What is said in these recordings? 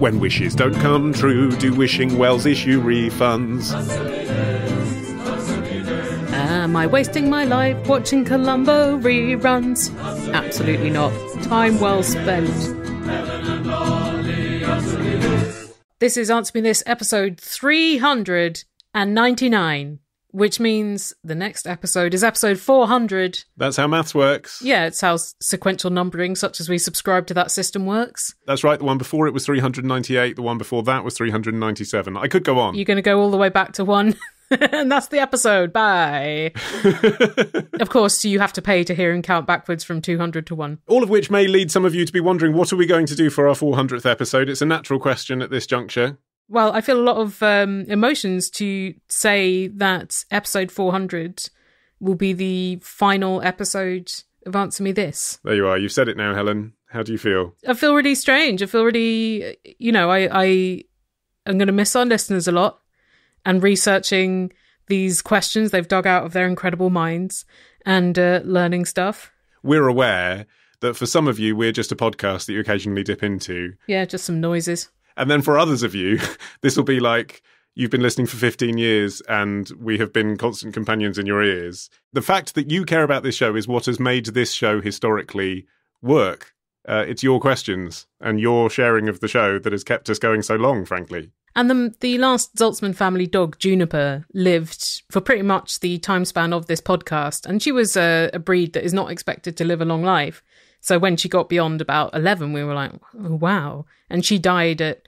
When wishes don't come true, do wishing wells issue refunds? Am I wasting my life watching Columbo reruns? Absolutely not. Time well spent. This is Answer Me This, episode 399 which means the next episode is episode 400. That's how maths works. Yeah, it's how sequential numbering, such as we subscribe to that system, works. That's right. The one before it was 398, the one before that was 397. I could go on. You're going to go all the way back to one. and that's the episode. Bye. of course, you have to pay to hear and count backwards from 200 to 1. All of which may lead some of you to be wondering what are we going to do for our 400th episode? It's a natural question at this juncture well, I feel a lot of um, emotions to say that episode 400 will be the final episode of Answer Me This. There you are. You've said it now, Helen. How do you feel? I feel really strange. I feel really, you know, I, I am going to miss our listeners a lot and researching these questions they've dug out of their incredible minds and uh, learning stuff. We're aware that for some of you, we're just a podcast that you occasionally dip into. Yeah, just some noises. And then for others of you, this will be like you've been listening for 15 years and we have been constant companions in your ears. The fact that you care about this show is what has made this show historically work. Uh, it's your questions and your sharing of the show that has kept us going so long, frankly. And the, the last Zoltzman family dog, Juniper, lived for pretty much the time span of this podcast. And she was a, a breed that is not expected to live a long life. So when she got beyond about 11, we were like, oh, wow. And she died at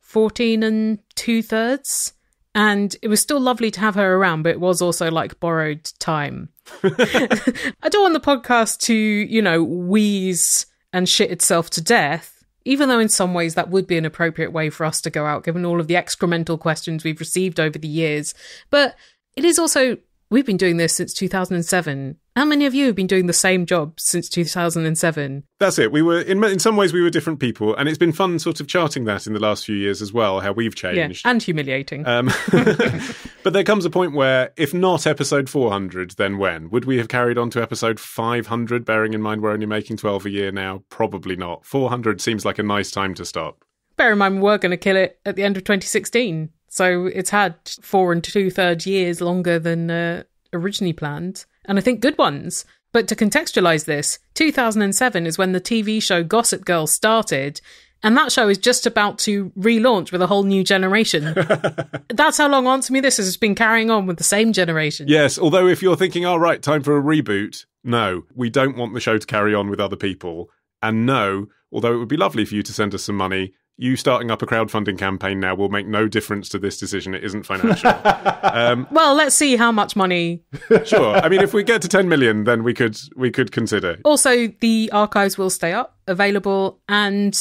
14 and two thirds. And it was still lovely to have her around, but it was also like borrowed time. I don't want the podcast to, you know, wheeze and shit itself to death, even though in some ways that would be an appropriate way for us to go out, given all of the excremental questions we've received over the years. But it is also, we've been doing this since 2007. How many of you have been doing the same job since 2007? That's it. We were in, in some ways we were different people, and it's been fun sort of charting that in the last few years as well, how we've changed yeah, and humiliating. Um, but there comes a point where, if not episode 400, then when would we have carried on to episode 500? Bearing in mind we're only making 12 a year now, probably not. 400 seems like a nice time to stop. Bear in mind we're going to kill it at the end of 2016, so it's had four and two thirds years longer than uh, originally planned and I think good ones. But to contextualize this, 2007 is when the TV show Gossip Girl started, and that show is just about to relaunch with a whole new generation. That's how long on to Me This has been carrying on with the same generation. Yes, although if you're thinking, "All right, time for a reboot, no, we don't want the show to carry on with other people. And no, although it would be lovely for you to send us some money, you starting up a crowdfunding campaign now will make no difference to this decision. It isn't financial. um, well, let's see how much money. sure. I mean, if we get to 10 million, then we could we could consider. Also, the archives will stay up, available, and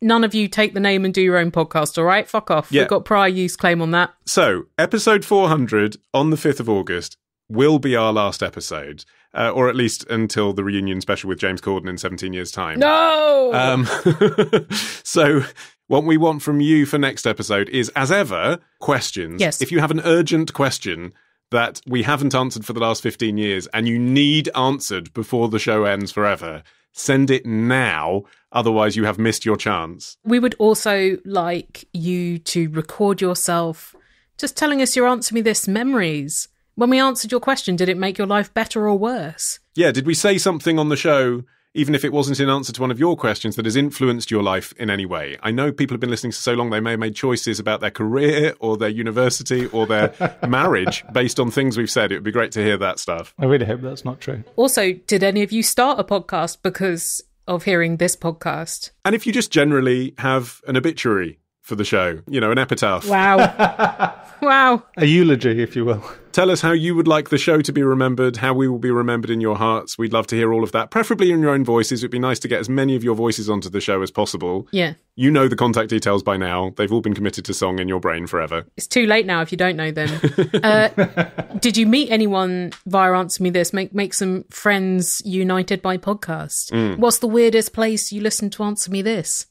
none of you take the name and do your own podcast. All right, fuck off. Yeah. We've got prior use claim on that. So, episode 400 on the 5th of August will be our last episode. Uh, or at least until the reunion special with James Corden in 17 years' time. No! Um, so what we want from you for next episode is, as ever, questions. Yes. If you have an urgent question that we haven't answered for the last 15 years and you need answered before the show ends forever, send it now. Otherwise, you have missed your chance. We would also like you to record yourself just telling us your Answer Me This memories. When we answered your question, did it make your life better or worse? Yeah, did we say something on the show even if it wasn't in answer to one of your questions, that has influenced your life in any way? I know people have been listening for so long, they may have made choices about their career or their university or their marriage based on things we've said. It would be great to hear that stuff. I really hope that's not true. Also, did any of you start a podcast because of hearing this podcast? And if you just generally have an obituary for the show. You know, an epitaph. Wow. wow. A eulogy, if you will. Tell us how you would like the show to be remembered, how we will be remembered in your hearts. We'd love to hear all of that, preferably in your own voices. It'd be nice to get as many of your voices onto the show as possible. Yeah. You know the contact details by now. They've all been committed to song in your brain forever. It's too late now if you don't know them. uh, did you meet anyone via Answer Me This? Make make some friends united by podcast. Mm. What's the weirdest place you listened to Answer Me This?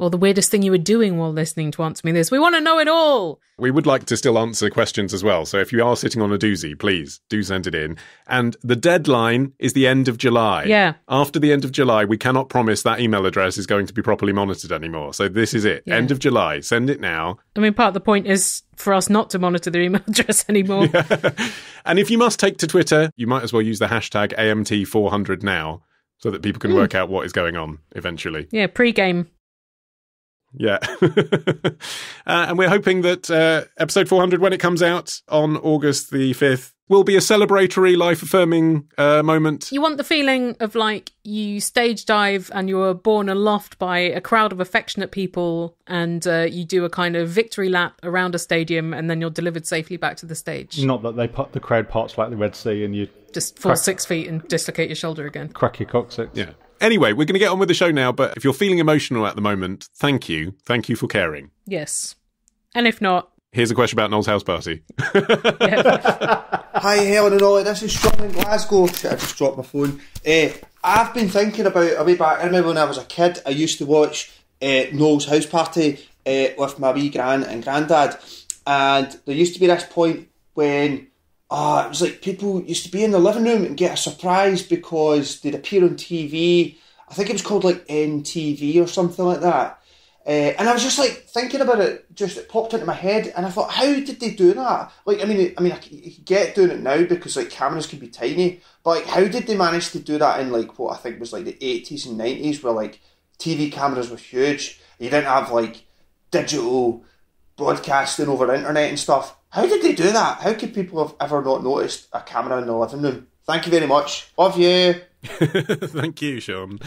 or the weirdest thing you were doing while listening to Answer Me This. We want to know it all. We would like to still answer questions as well. So if you are sitting on a doozy, please do send it in. And the deadline is the end of July. Yeah. After the end of July, we cannot promise that email address is going to be properly monitored anymore. So this is it. Yeah. End of July. Send it now. I mean, part of the point is for us not to monitor their email address anymore. Yeah. and if you must take to Twitter, you might as well use the hashtag AMT400 now so that people can mm. work out what is going on eventually. Yeah, pre-game. Yeah. uh, and we're hoping that uh, episode 400, when it comes out on August the 5th, will be a celebratory, life affirming uh, moment. You want the feeling of like you stage dive and you were borne aloft by a crowd of affectionate people and uh, you do a kind of victory lap around a stadium and then you're delivered safely back to the stage. Not that they put the crowd parts like the Red Sea and you just fall crack- six feet and dislocate your shoulder again. Crack your coccyx. Yeah. Anyway, we're going to get on with the show now, but if you're feeling emotional at the moment, thank you. Thank you for caring. Yes. And if not, Here's a question about Noel's house party. Hi, Helen and Ollie. This is Sean in Glasgow. Shit, I just dropped my phone. Uh, I've been thinking about a way back. I remember when I was a kid, I used to watch uh, Noel's house party uh, with my wee gran and granddad, and there used to be this point when uh, it was like people used to be in the living room and get a surprise because they'd appear on TV. I think it was called like NTV or something like that. Uh, and I was just like thinking about it, just it popped into my head, and I thought, how did they do that? Like, I mean, I mean, I get doing it now because like cameras can be tiny, but like, how did they manage to do that in like what I think was like the eighties and nineties, where like TV cameras were huge, you didn't have like digital broadcasting over internet and stuff. How did they do that? How could people have ever not noticed a camera in the living room? Thank you very much. Love you. Thank you, Sean.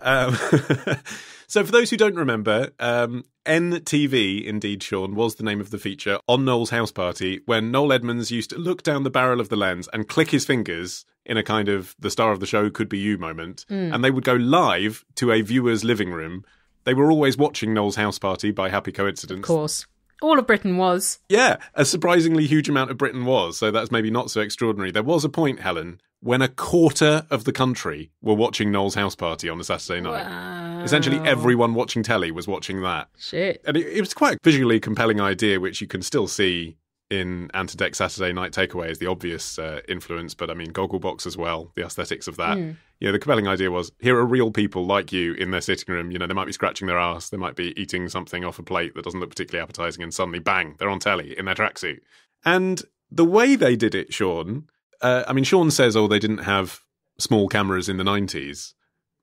Um, so, for those who don't remember, um, NTV, indeed, Sean, was the name of the feature on Noel's house party when Noel Edmonds used to look down the barrel of the lens and click his fingers in a kind of the star of the show could be you moment. Mm. And they would go live to a viewer's living room. They were always watching Noel's house party by happy coincidence. Of course all of Britain was. Yeah, a surprisingly huge amount of Britain was. So that's maybe not so extraordinary. There was a point, Helen, when a quarter of the country were watching Noel's house party on a Saturday night. Wow. Essentially, everyone watching telly was watching that. Shit. And it, it was quite a visually compelling idea, which you can still see in Antideck Saturday Night Takeaway is the obvious uh, influence, but I mean Gogglebox as well, the aesthetics of that. Mm. You know, the compelling idea was here are real people like you in their sitting room. You know, they might be scratching their ass, they might be eating something off a plate that doesn't look particularly appetizing, and suddenly, bang, they're on telly in their tracksuit. And the way they did it, Sean, uh, I mean, Sean says, oh, they didn't have small cameras in the 90s.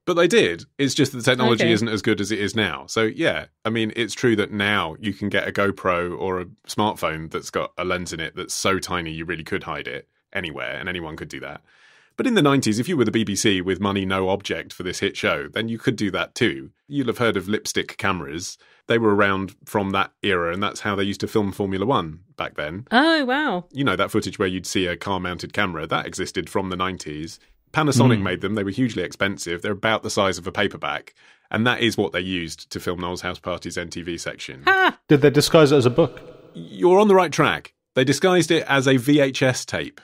But they did. It's just that the technology okay. isn't as good as it is now. So yeah, I mean, it's true that now you can get a GoPro or a smartphone that's got a lens in it that's so tiny you really could hide it anywhere, and anyone could do that. But in the 90s, if you were the BBC with money no object for this hit show, then you could do that too. You'll have heard of lipstick cameras. They were around from that era, and that's how they used to film Formula One back then. Oh, wow. You know, that footage where you'd see a car mounted camera, that existed from the 90s. Panasonic mm. made them. They were hugely expensive. They're about the size of a paperback. And that is what they used to film Noel's House Party's NTV section. Ah, did they disguise it as a book? You're on the right track. They disguised it as a VHS tape.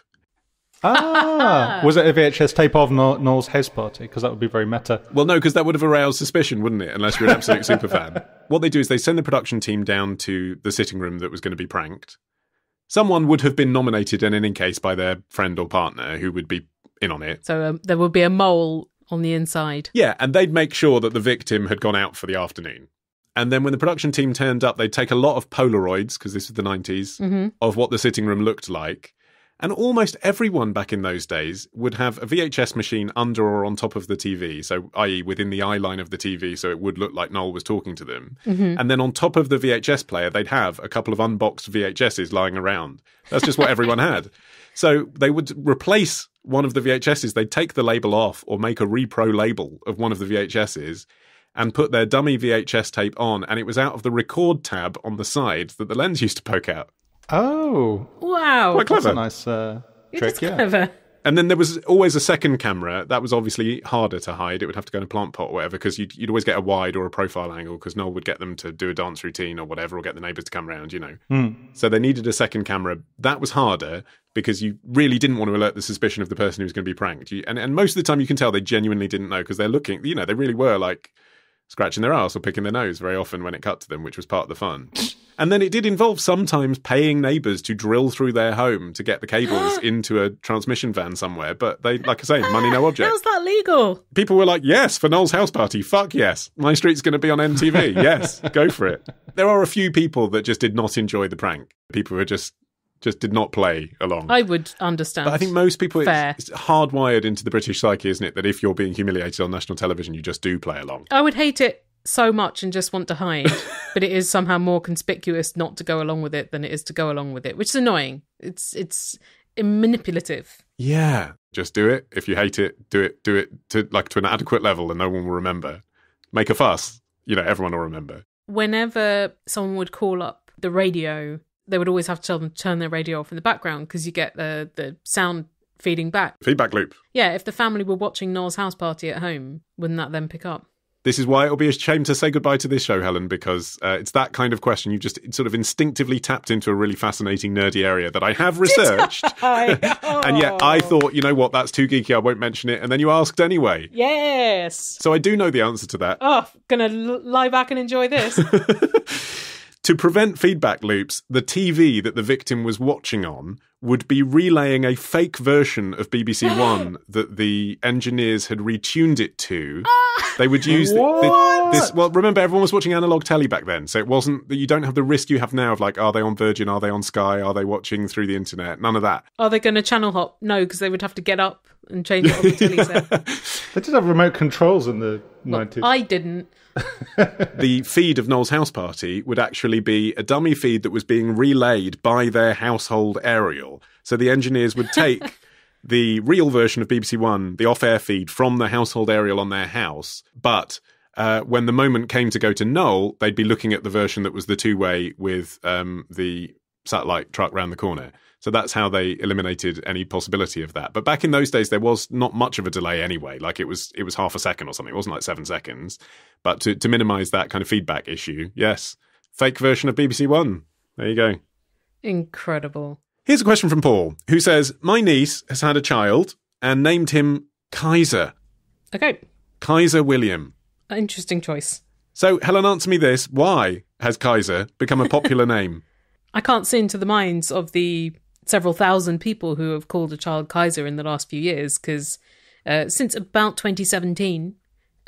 Ah, was it a VHS tape of Noel's House Party? Because that would be very meta. Well, no, because that would have aroused suspicion, wouldn't it? Unless you're an absolute superfan. What they do is they send the production team down to the sitting room that was going to be pranked. Someone would have been nominated in any case by their friend or partner who would be in on it. So um, there would be a mole on the inside. Yeah, and they'd make sure that the victim had gone out for the afternoon. And then when the production team turned up, they'd take a lot of Polaroids, because this was the 90s, mm-hmm. of what the sitting room looked like. And almost everyone back in those days would have a VHS machine under or on top of the TV, so i.e. within the eye line of the TV, so it would look like Noel was talking to them. Mm-hmm. And then on top of the VHS player, they'd have a couple of unboxed VHSs lying around. That's just what everyone had. So they would replace one of the VHSs, they'd take the label off or make a repro label of one of the VHSs and put their dummy VHS tape on, and it was out of the record tab on the side that the lens used to poke out. Oh, wow! Quite clever. That's a nice uh, trick. Yeah. Clever. And then there was always a second camera. That was obviously harder to hide. It would have to go in a plant pot or whatever, because you'd, you'd always get a wide or a profile angle, because Noel would get them to do a dance routine or whatever, or get the neighbors to come round, you know. Mm. So they needed a second camera. That was harder because you really didn't want to alert the suspicion of the person who was going to be pranked. You, and, and most of the time you can tell they genuinely didn't know because they're looking, you know, they really were like scratching their ass or picking their nose very often when it cut to them, which was part of the fun. and then it did involve sometimes paying neighbors to drill through their home to get the cables into a transmission van somewhere. But they, like I say, money no object. How's that legal? People were like, yes, for Noel's house party. Fuck yes. My street's going to be on MTV. yes, go for it. There are a few people that just did not enjoy the prank. People were just just did not play along. I would understand. But I think most people, Fair. It's, it's hardwired into the British psyche, isn't it? That if you're being humiliated on national television, you just do play along. I would hate it so much and just want to hide, but it is somehow more conspicuous not to go along with it than it is to go along with it, which is annoying. It's it's manipulative. Yeah, just do it. If you hate it, do it. Do it to like to an adequate level, and no one will remember. Make a fuss. You know, everyone will remember. Whenever someone would call up the radio they would always have to tell them to turn their radio off in the background because you get the the sound feeding back. Feedback loop. Yeah, if the family were watching Noel's house party at home, wouldn't that then pick up? This is why it'll be a shame to say goodbye to this show, Helen, because uh, it's that kind of question. You've just sort of instinctively tapped into a really fascinating, nerdy area that I have researched. I? Oh. and yet I thought, you know what, that's too geeky, I won't mention it. And then you asked anyway. Yes. So I do know the answer to that. Oh, gonna lie back and enjoy this. To prevent feedback loops, the TV that the victim was watching on would be relaying a fake version of BBC One that the engineers had retuned it to. they would use the, the, this. Well, remember, everyone was watching analog telly back then, so it wasn't that you don't have the risk you have now of like, are they on Virgin? Are they on Sky? Are they watching through the internet? None of that. Are they going to channel hop? No, because they would have to get up and change it on the telly set. they did have remote controls in the well, 90s. I didn't. the feed of Noel's house party would actually be a dummy feed that was being relayed by their household aerial. So the engineers would take the real version of BBC One, the off air feed from the household aerial on their house, but uh, when the moment came to go to Null, they'd be looking at the version that was the two way with um, the satellite truck round the corner. So that's how they eliminated any possibility of that. But back in those days, there was not much of a delay anyway. Like it was, it was half a second or something. It wasn't like seven seconds. But to, to minimize that kind of feedback issue, yes, fake version of BBC One. There you go. Incredible. Here's a question from Paul, who says, My niece has had a child and named him Kaiser. Okay. Kaiser William. Interesting choice. So, Helen, answer me this. Why has Kaiser become a popular name? I can't see into the minds of the several thousand people who have called a child Kaiser in the last few years because uh, since about 2017,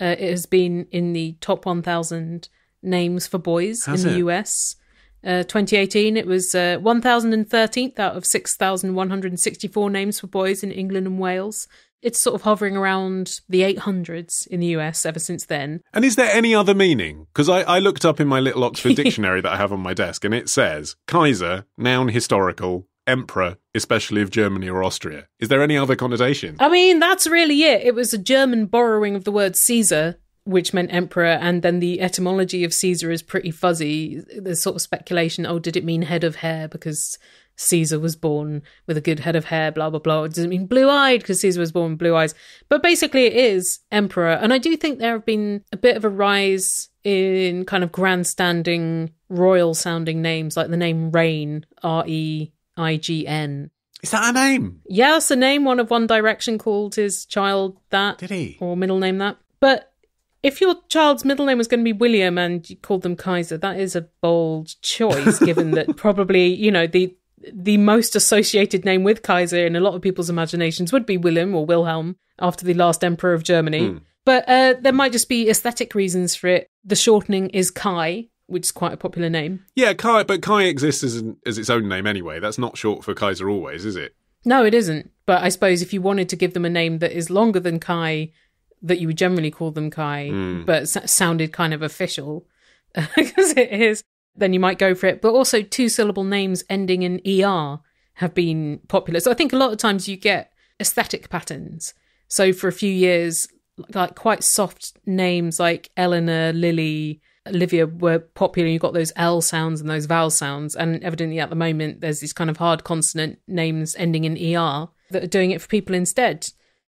uh, it has been in the top 1,000 names for boys in the US. Uh, 2018, it was 1,013th uh, out of 6,164 names for boys in England and Wales. It's sort of hovering around the 800s in the US ever since then. And is there any other meaning? Because I, I looked up in my little Oxford dictionary that I have on my desk, and it says Kaiser, noun historical, emperor, especially of Germany or Austria. Is there any other connotation? I mean, that's really it. It was a German borrowing of the word Caesar, which meant emperor, and then the etymology of Caesar is pretty fuzzy. There's sort of speculation oh, did it mean head of hair because Caesar was born with a good head of hair, blah, blah, blah. Does it mean blue eyed because Caesar was born with blue eyes? But basically, it is emperor. And I do think there have been a bit of a rise in kind of grandstanding, royal sounding names like the name Rain, R E IGN. Is that a name? Yes, a name one of One Direction called his child that. Did he? Or middle name that. But if your child's middle name was going to be William and you called them Kaiser, that is a bold choice, given that probably, you know, the the most associated name with Kaiser in a lot of people's imaginations would be William or Wilhelm after the last emperor of Germany. Mm. But uh, there might just be aesthetic reasons for it. The shortening is Kai, which is quite a popular name. Yeah, Kai, but Kai exists as, an, as its own name anyway. That's not short for Kaiser always, is it? No, it isn't. But I suppose if you wanted to give them a name that is longer than Kai, that you would generally call them Kai, mm. but s- sounded kind of official, because it is, then you might go for it. But also, two syllable names ending in ER have been popular. So I think a lot of times you get aesthetic patterns. So for a few years, like quite soft names like Eleanor, Lily, Livia were popular. You got those L sounds and those vowel sounds, and evidently at the moment there's these kind of hard consonant names ending in er that are doing it for people instead.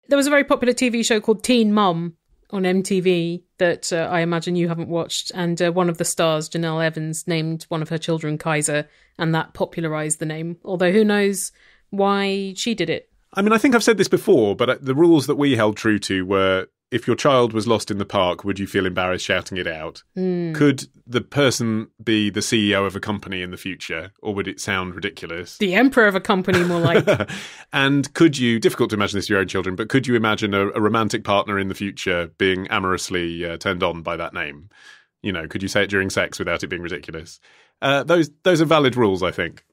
There was a very popular TV show called Teen Mom on MTV that uh, I imagine you haven't watched, and uh, one of the stars, Janelle Evans, named one of her children Kaiser, and that popularized the name. Although who knows why she did it. I mean, I think I've said this before, but uh, the rules that we held true to were if your child was lost in the park, would you feel embarrassed shouting it out? Mm. Could the person be the CEO of a company in the future, or would it sound ridiculous? The emperor of a company, more like. and could you, difficult to imagine this to your own children, but could you imagine a, a romantic partner in the future being amorously uh, turned on by that name? You know, could you say it during sex without it being ridiculous? Uh, those those are valid rules, I think.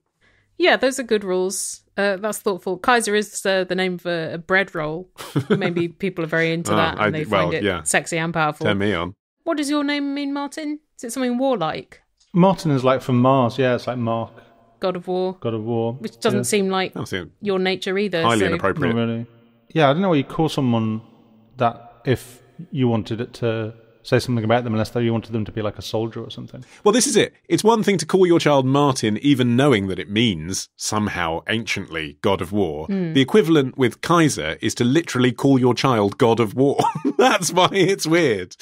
Yeah, those are good rules. Uh, that's thoughtful. Kaiser is uh, the name of a, a bread roll. Maybe people are very into oh, that and I, they well, find it yeah. sexy and powerful. Turn me on. What does your name mean, Martin? Is it something warlike? Martin is like from Mars. Yeah, it's like Mark. God of War. God of War. Which doesn't yeah. seem like your nature either. Highly so. inappropriate. Not really. Yeah, I don't know what you call someone that if you wanted it to say something about them unless you wanted them to be like a soldier or something. Well, this is it. It's one thing to call your child Martin, even knowing that it means somehow anciently God of War. Mm. The equivalent with Kaiser is to literally call your child God of War. That's why it's weird.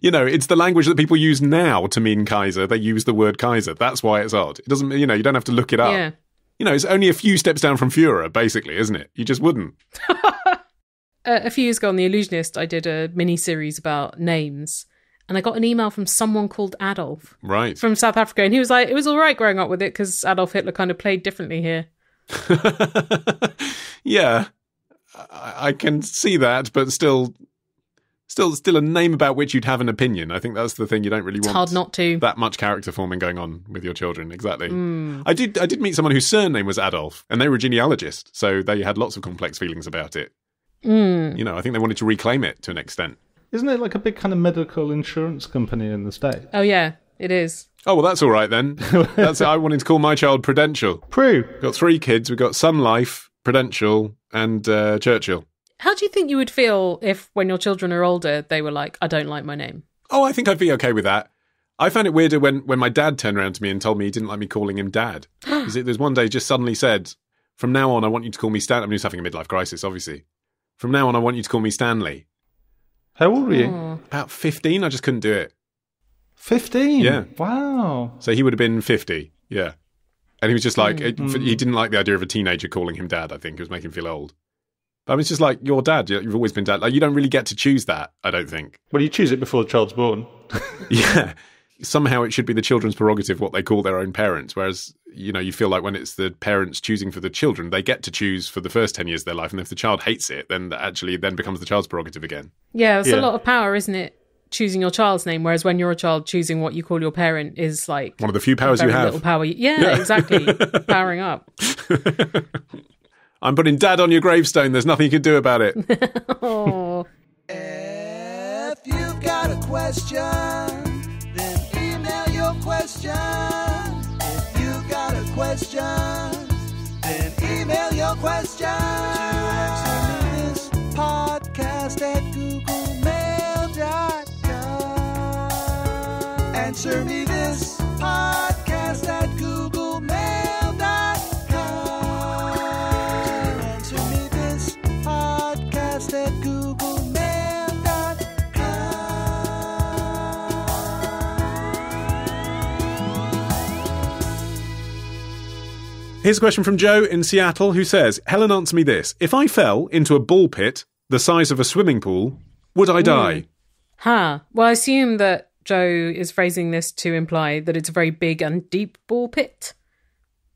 You know, it's the language that people use now to mean Kaiser. They use the word Kaiser. That's why it's odd. It doesn't, you know, you don't have to look it up. Yeah you know, it's only a few steps down from Fuhrer, basically, isn't it? You just wouldn't. Uh, a, few years ago on The Illusionist, I did a mini series about names and I got an email from someone called Adolf, right, from South Africa, and he was like, "It was all right growing up with it because Adolf Hitler kind of played differently here." yeah, I-, can see that, but still, still, still a name about which you'd have an opinion. I think that's the thing you don't really it's want. Hard not to. That much character forming going on with your children, exactly. Mm. I did, I did meet someone whose surname was Adolf, and they were a genealogist, so they had lots of complex feelings about it. Mm. You know, I think they wanted to reclaim it to an extent. Isn't it like a big kind of medical insurance company in the States? Oh, yeah, it is. Oh, well, that's all right then. that's I wanted to call my child Prudential. Prue. Got three kids. We've got Sun Life, Prudential, and uh, Churchill. How do you think you would feel if, when your children are older, they were like, I don't like my name? Oh, I think I'd be okay with that. I found it weirder when, when my dad turned around to me and told me he didn't like me calling him dad. Because there's one day he just suddenly said, From now on, I want you to call me Stan. I mean, just having a midlife crisis, obviously. From now on, I want you to call me Stanley. How old were you? Hmm. About 15. I just couldn't do it. 15? Yeah. Wow. So he would have been 50. Yeah. And he was just like, mm. it, hmm. he didn't like the idea of a teenager calling him dad, I think. It was making him feel old. I mean, it's just like your dad. You've always been dad. Like you don't really get to choose that. I don't think. Well, you choose it before the child's born. yeah, somehow it should be the children's prerogative what they call their own parents. Whereas, you know, you feel like when it's the parents choosing for the children, they get to choose for the first 10 years of their life. And if the child hates it, then actually then becomes the child's prerogative again. Yeah, it's yeah. a lot of power, isn't it? Choosing your child's name, whereas when you're a child, choosing what you call your parent is like one of the few powers you have. Little power, you- yeah, yeah. exactly. Powering up. I'm putting dad on your gravestone. There's nothing you can do about it. oh. If you've got a question question, if you've got a question, then email your question to this podcast at googlemail.com. Answer me this podcast Here's a question from Joe in Seattle who says, Helen, answer me this. If I fell into a ball pit the size of a swimming pool, would I die? Mm. Huh. Well, I assume that Joe is phrasing this to imply that it's a very big and deep ball pit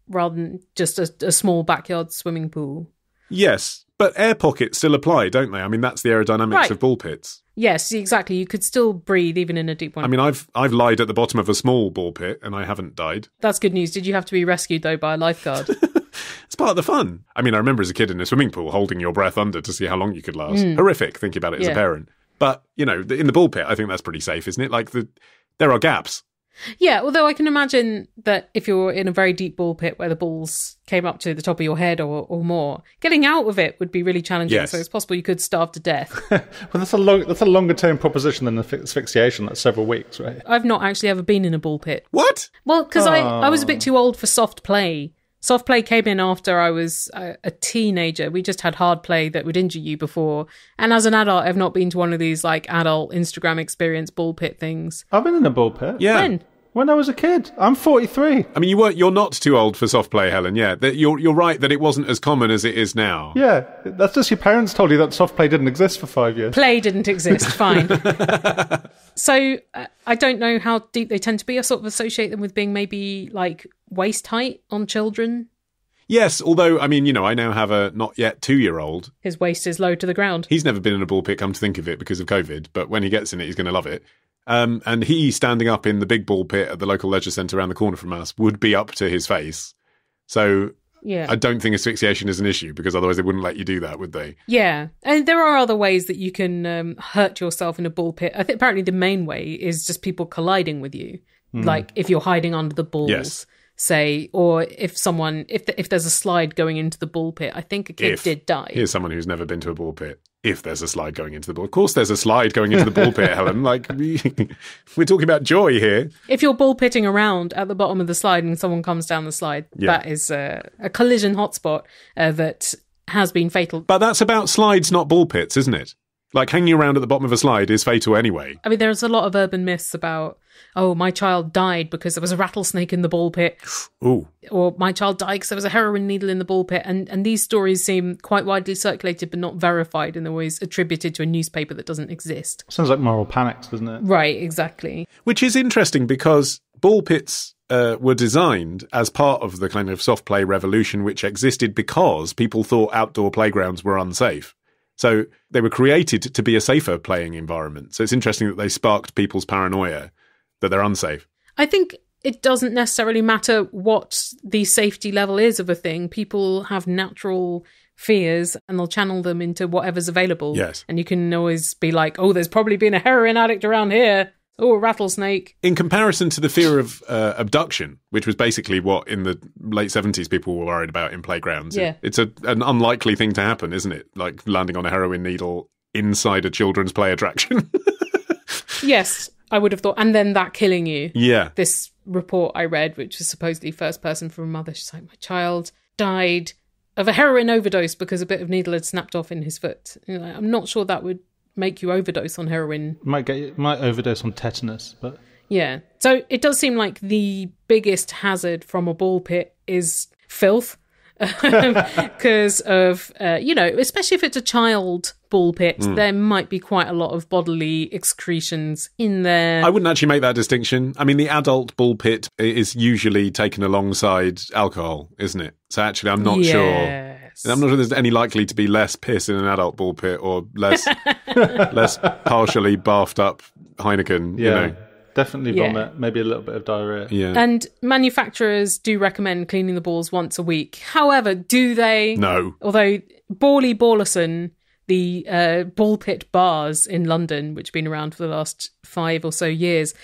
rather than just a, a small backyard swimming pool. Yes, but air pockets still apply, don't they? I mean, that's the aerodynamics right. of ball pits. Yes, exactly. You could still breathe even in a deep one. I mean, I've I've lied at the bottom of a small ball pit and I haven't died. That's good news. Did you have to be rescued though by a lifeguard? it's part of the fun. I mean, I remember as a kid in a swimming pool holding your breath under to see how long you could last. Mm. Horrific thinking about it yeah. as a parent. But, you know, in the ball pit, I think that's pretty safe, isn't it? Like the there are gaps. Yeah, although I can imagine that if you're in a very deep ball pit where the balls came up to the top of your head or, or more, getting out of it would be really challenging. Yes. So it's possible you could starve to death. well, that's a long, that's a longer term proposition than asphyxiation. That's several weeks, right? I've not actually ever been in a ball pit. What? Well, because I, I was a bit oh. too old for soft play Soft play came in after I was a, a teenager. We just had hard play that would injure you before. And as an adult, I've not been to one of these like adult Instagram experience ball pit things. I've been in a ball pit. Yeah. When? when I was a kid. I'm 43. I mean, you weren't. You're not too old for soft play, Helen. Yeah, you're you're right that it wasn't as common as it is now. Yeah, that's just your parents told you that soft play didn't exist for five years. Play didn't exist. Fine. so uh, I don't know how deep they tend to be. I sort of associate them with being maybe like waist height on children. Yes, although I mean, you know, I now have a not yet two-year-old. His waist is low to the ground. He's never been in a ball pit. Come to think of it, because of COVID. But when he gets in it, he's going to love it. Um, and he standing up in the big ball pit at the local leisure centre around the corner from us would be up to his face. So yeah. I don't think asphyxiation is an issue because otherwise they wouldn't let you do that, would they? Yeah, and there are other ways that you can um, hurt yourself in a ball pit. I think apparently the main way is just people colliding with you, mm. like if you're hiding under the balls. Yes. Say, or if someone, if the, if there's a slide going into the ball pit, I think a kid if, did die. Here's someone who's never been to a ball pit if there's a slide going into the ball. Of course, there's a slide going into the ball pit, Helen. Like we, are talking about joy here. If you're ball pitting around at the bottom of the slide and someone comes down the slide, yeah. that is a, a collision hotspot uh, that has been fatal. But that's about slides, not ball pits, isn't it? Like hanging around at the bottom of a slide is fatal anyway. I mean, there's a lot of urban myths about, oh, my child died because there was a rattlesnake in the ball pit. Ooh. Or my child died because there was a heroin needle in the ball pit. And, and these stories seem quite widely circulated but not verified and always attributed to a newspaper that doesn't exist. Sounds like moral panics, doesn't it? Right, exactly. Which is interesting because ball pits uh, were designed as part of the kind of soft play revolution which existed because people thought outdoor playgrounds were unsafe. So they were created to be a safer playing environment. So it's interesting that they sparked people's paranoia that they're unsafe. I think it doesn't necessarily matter what the safety level is of a thing. People have natural fears and they'll channel them into whatever's available. Yes. And you can always be like, oh, there's probably been a heroin addict around here. Oh, a rattlesnake. In comparison to the fear of uh, abduction, which was basically what in the late 70s people were worried about in playgrounds. Yeah. It, it's a, an unlikely thing to happen, isn't it? Like landing on a heroin needle inside a children's play attraction. yes, I would have thought. And then that killing you. Yeah. This report I read, which was supposedly first person from a mother, she's like, my child died of a heroin overdose because a bit of needle had snapped off in his foot. Like, I'm not sure that would make you overdose on heroin. Might get might overdose on tetanus, but yeah. So it does seem like the biggest hazard from a ball pit is filth because of uh, you know, especially if it's a child ball pit, mm. there might be quite a lot of bodily excretions in there. I wouldn't actually make that distinction. I mean, the adult ball pit is usually taken alongside alcohol, isn't it? So actually, I'm not yeah. sure and I'm not sure there's any likely to be less piss in an adult ball pit or less less partially barfed up Heineken. Yeah. You know. Definitely vomit, yeah. maybe a little bit of diarrhea. Yeah. And manufacturers do recommend cleaning the balls once a week. However, do they? No. Although Borley Borlison, the uh, ball pit bars in London, which have been around for the last five or so years,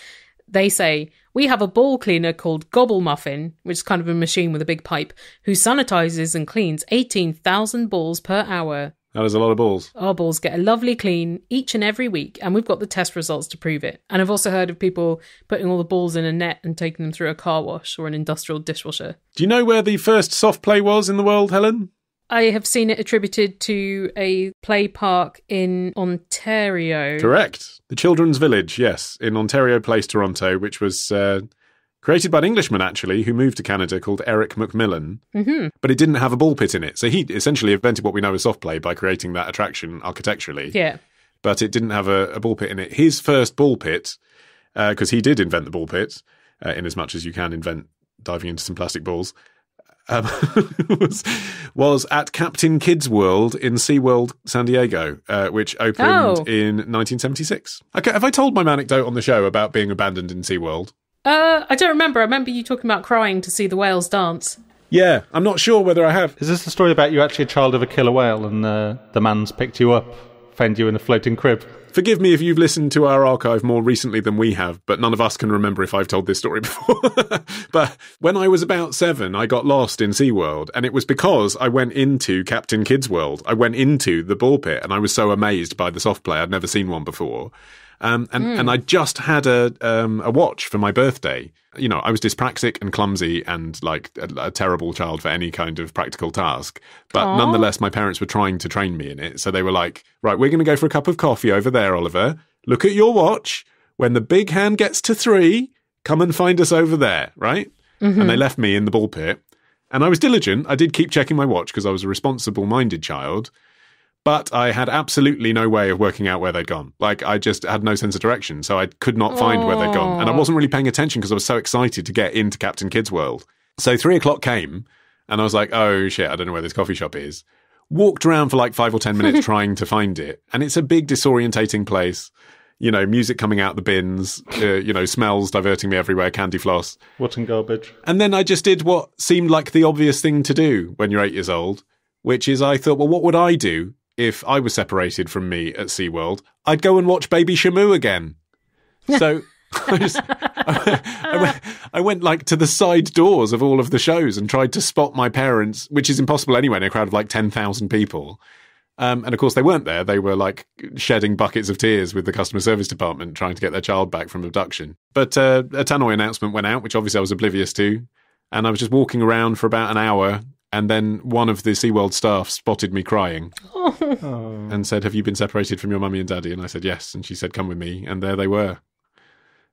they say, We have a ball cleaner called Gobble Muffin, which is kind of a machine with a big pipe, who sanitizes and cleans 18,000 balls per hour. That is a lot of balls. Our balls get a lovely clean each and every week, and we've got the test results to prove it. And I've also heard of people putting all the balls in a net and taking them through a car wash or an industrial dishwasher. Do you know where the first soft play was in the world, Helen? I have seen it attributed to a play park in Ontario. Correct. The Children's Village, yes, in Ontario Place, Toronto, which was uh, created by an Englishman, actually, who moved to Canada called Eric Macmillan. Mm-hmm. But it didn't have a ball pit in it. So he essentially invented what we know as soft play by creating that attraction architecturally. Yeah. But it didn't have a, a ball pit in it. His first ball pit, because uh, he did invent the ball pit, uh, in as much as you can invent diving into some plastic balls um, was, was at Captain Kids World in SeaWorld San Diego, uh, which opened oh. in 1976. Okay, have I told my anecdote on the show about being abandoned in SeaWorld? Uh, I don't remember. I remember you talking about crying to see the whales dance. Yeah, I'm not sure whether I have. Is this the story about you actually a child of a killer whale and uh, the man's picked you up offend you in a floating crib. Forgive me if you've listened to our archive more recently than we have, but none of us can remember if I've told this story before. but when I was about seven, I got lost in SeaWorld, and it was because I went into Captain Kidd's World. I went into the ball pit, and I was so amazed by the soft play. I'd never seen one before. Um, and, mm. and hmm. I just had a, um, a watch for my birthday. You know, I was dyspraxic and clumsy and like a, a terrible child for any kind of practical task. But Aww. nonetheless, my parents were trying to train me in it. So they were like, right, we're going to go for a cup of coffee over there, Oliver. Look at your watch. When the big hand gets to three, come and find us over there, right? Mm-hmm. And they mm-hmm. left me in the ball pit. And I was diligent. I did keep checking my watch because I was a responsible minded child. But I had absolutely no way of working out where they'd gone. Like, I just had no sense of direction. So I could not find Aww. where they'd gone. And I wasn't really paying attention because I was so excited to get into Captain Kidd's world. So three o'clock came, and I was like, oh shit, I don't know where this coffee shop is. Walked around for like five or 10 minutes trying to find it. And it's a big, disorientating place you know, music coming out the bins, uh, you know, smells diverting me everywhere, candy floss. What and garbage. And then I just did what seemed like the obvious thing to do when you're eight years old, which is I thought, well, what would I do if I was separated from me at SeaWorld, I'd go and watch Baby Shamu again. So I just I, went, I, went, like to the side doors of all of the shows and tried to spot my parents, which is impossible anyway in a crowd of like ten thousand people. Um, and of course, they weren't there. They were like shedding buckets of tears with the customer service department trying to get their child back from abduction. But uh, a tannoy announcement went out, which obviously I was oblivious to. And I was just walking around for about an hour and then one of the SeaWorld staff spotted me crying oh. Oh. and said, Have you been separated from your mummy and daddy? And I said, Yes. And she said, Come with me. And there they were.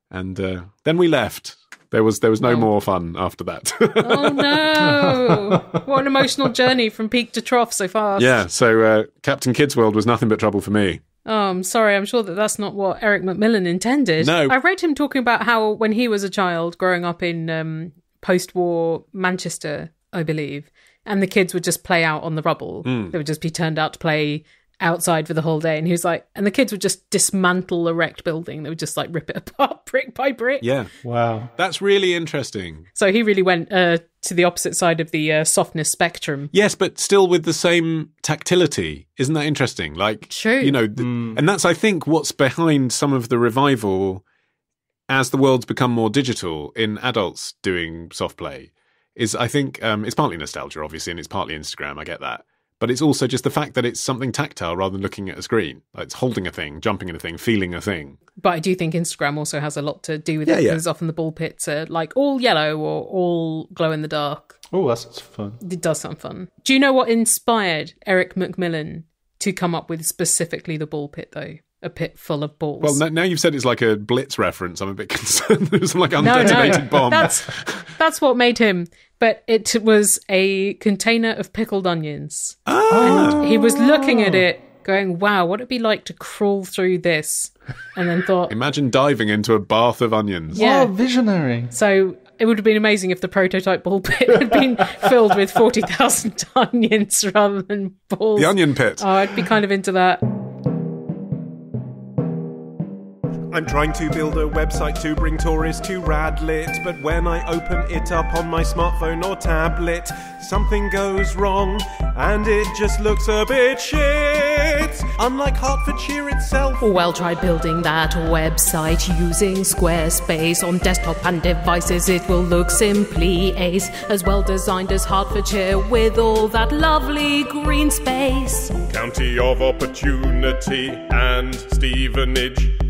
And uh, then we left. There was there was no oh. more fun after that. oh no! What an emotional journey from peak to trough so fast. Yeah. So uh, Captain Kids World was nothing but trouble for me. Oh, I'm sorry. I'm sure that that's not what Eric McMillan intended. No. I read him talking about how when he was a child growing up in um, post-war Manchester, I believe, and the kids would just play out on the rubble. Mm. They would just be turned out to play outside for the whole day. And he was like, and the kids would just dismantle a wrecked building. They would just like rip it apart brick by brick. Yeah. Wow. That's really interesting. So he really went uh, to the opposite side of the uh, softness spectrum. Yes, but still with the same tactility. Isn't that interesting? Like, True. you know, th- mm. and that's, I think, what's behind some of the revival as the world's become more digital in adults doing soft play is I think um, it's partly nostalgia, obviously, and it's partly Instagram. I get that. But it's also just the fact that it's something tactile rather than looking at a screen. Like it's holding a thing, jumping at a thing, feeling a thing. But I do think Instagram also has a lot to do with yeah, it yeah. because often the ball pits are like all yellow or all glow in the dark. Oh, that's fun. It does sound fun. Do you know what inspired Eric McMillan to come up with specifically the ball pit, though? a pit full of balls. Well, now you've said it's like a Blitz reference. I'm a bit concerned. There's some like undetonated no, no. bomb. That's, that's what made him but it was a container of pickled onions. Oh. And ah. he was looking at it going, wow, what it'd be like to crawl through this. And then thought, imagine diving into a bath of onions. Yeah, oh, visionary. So it would have been amazing if the prototype ball pit had been filled with 40,000 onions rather than balls. The onion pit. Oh, I'd be kind of into that. I'm trying to build a website to bring tourists to Radlit, but when I open it up on my smartphone or tablet, something goes wrong and it just looks a bit shit. Unlike Hertfordshire itself. Well, try building that website using Squarespace on desktop and devices. It will look simply ace, as well designed as Hertfordshire with all that lovely green space. County of Opportunity and Stevenage.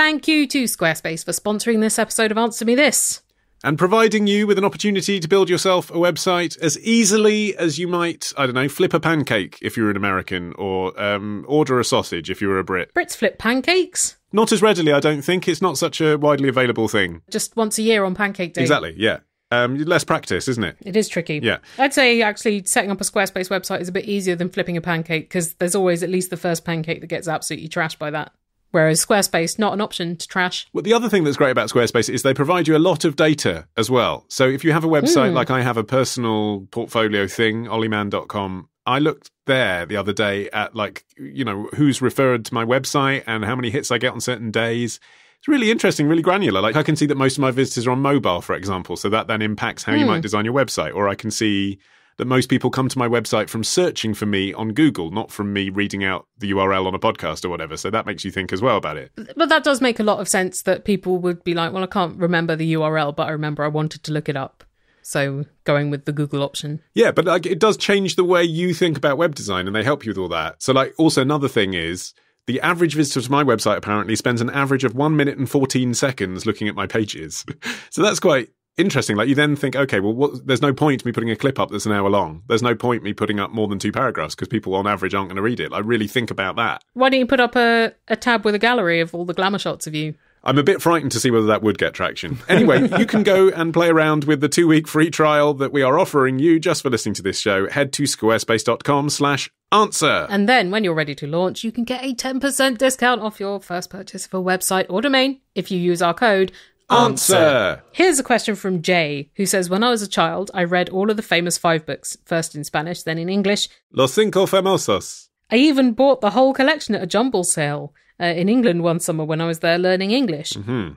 Thank you to Squarespace for sponsoring this episode of Answer Me This. And providing you with an opportunity to build yourself a website as easily as you might, I don't know, flip a pancake if you're an American or um, order a sausage if you're a Brit. Brits flip pancakes? Not as readily, I don't think. It's not such a widely available thing. Just once a year on Pancake Day. Exactly, yeah. Um, less practice, isn't it? It is tricky. Yeah. I'd say actually setting up a Squarespace website is a bit easier than flipping a pancake because there's always at least the first pancake that gets absolutely trashed by that. Whereas Squarespace, not an option to trash. Well, the other thing that's great about Squarespace is they provide you a lot of data as well. So if you have a website, mm. like I have a personal portfolio thing, olliman.com, I looked there the other day at like, you know, who's referred to my website and how many hits I get on certain days. It's really interesting, really granular. Like I can see that most of my visitors are on mobile, for example. So that then impacts how mm. you might hmm. design your website. Or I can see that most people come to my website from searching for me on Google, not from me reading out the URL on a podcast or whatever. So that makes you think as well about it. But that does make a lot of sense that people would be like, well, I can't remember the URL, but I remember I wanted to look it up. So going with the Google option. Yeah, but like it does change the way you think about web design and they help you with all that. So like also another thing is the average visitor to my website apparently spends an average of 1 minute and 14 seconds looking at my pages. so that's quite interesting. Like you then think, okay, well, what, there's no point me putting a clip up that's an hour long. There's no point me putting up more than two paragraphs because people on average aren't going to read it. I like, really think about that. Why don't you put up a, a tab with a gallery of all the glamour shots of you? I'm a bit frightened to see whether that would get traction. Anyway, you can go and play around with the two-week free trial that we are offering you just for listening to this show. Head to squarespace.com slash answer. And then when you're ready to launch, you can get a 10% discount off your first purchase of a website or domain if you use our code Answer. Here's a question from Jay, who says When I was a child, I read all of the famous five books, first in Spanish, then in English. Los Cinco Famosos. I even bought the whole collection at a jumble sale uh, in England one summer when I was there learning English. Mm-hmm.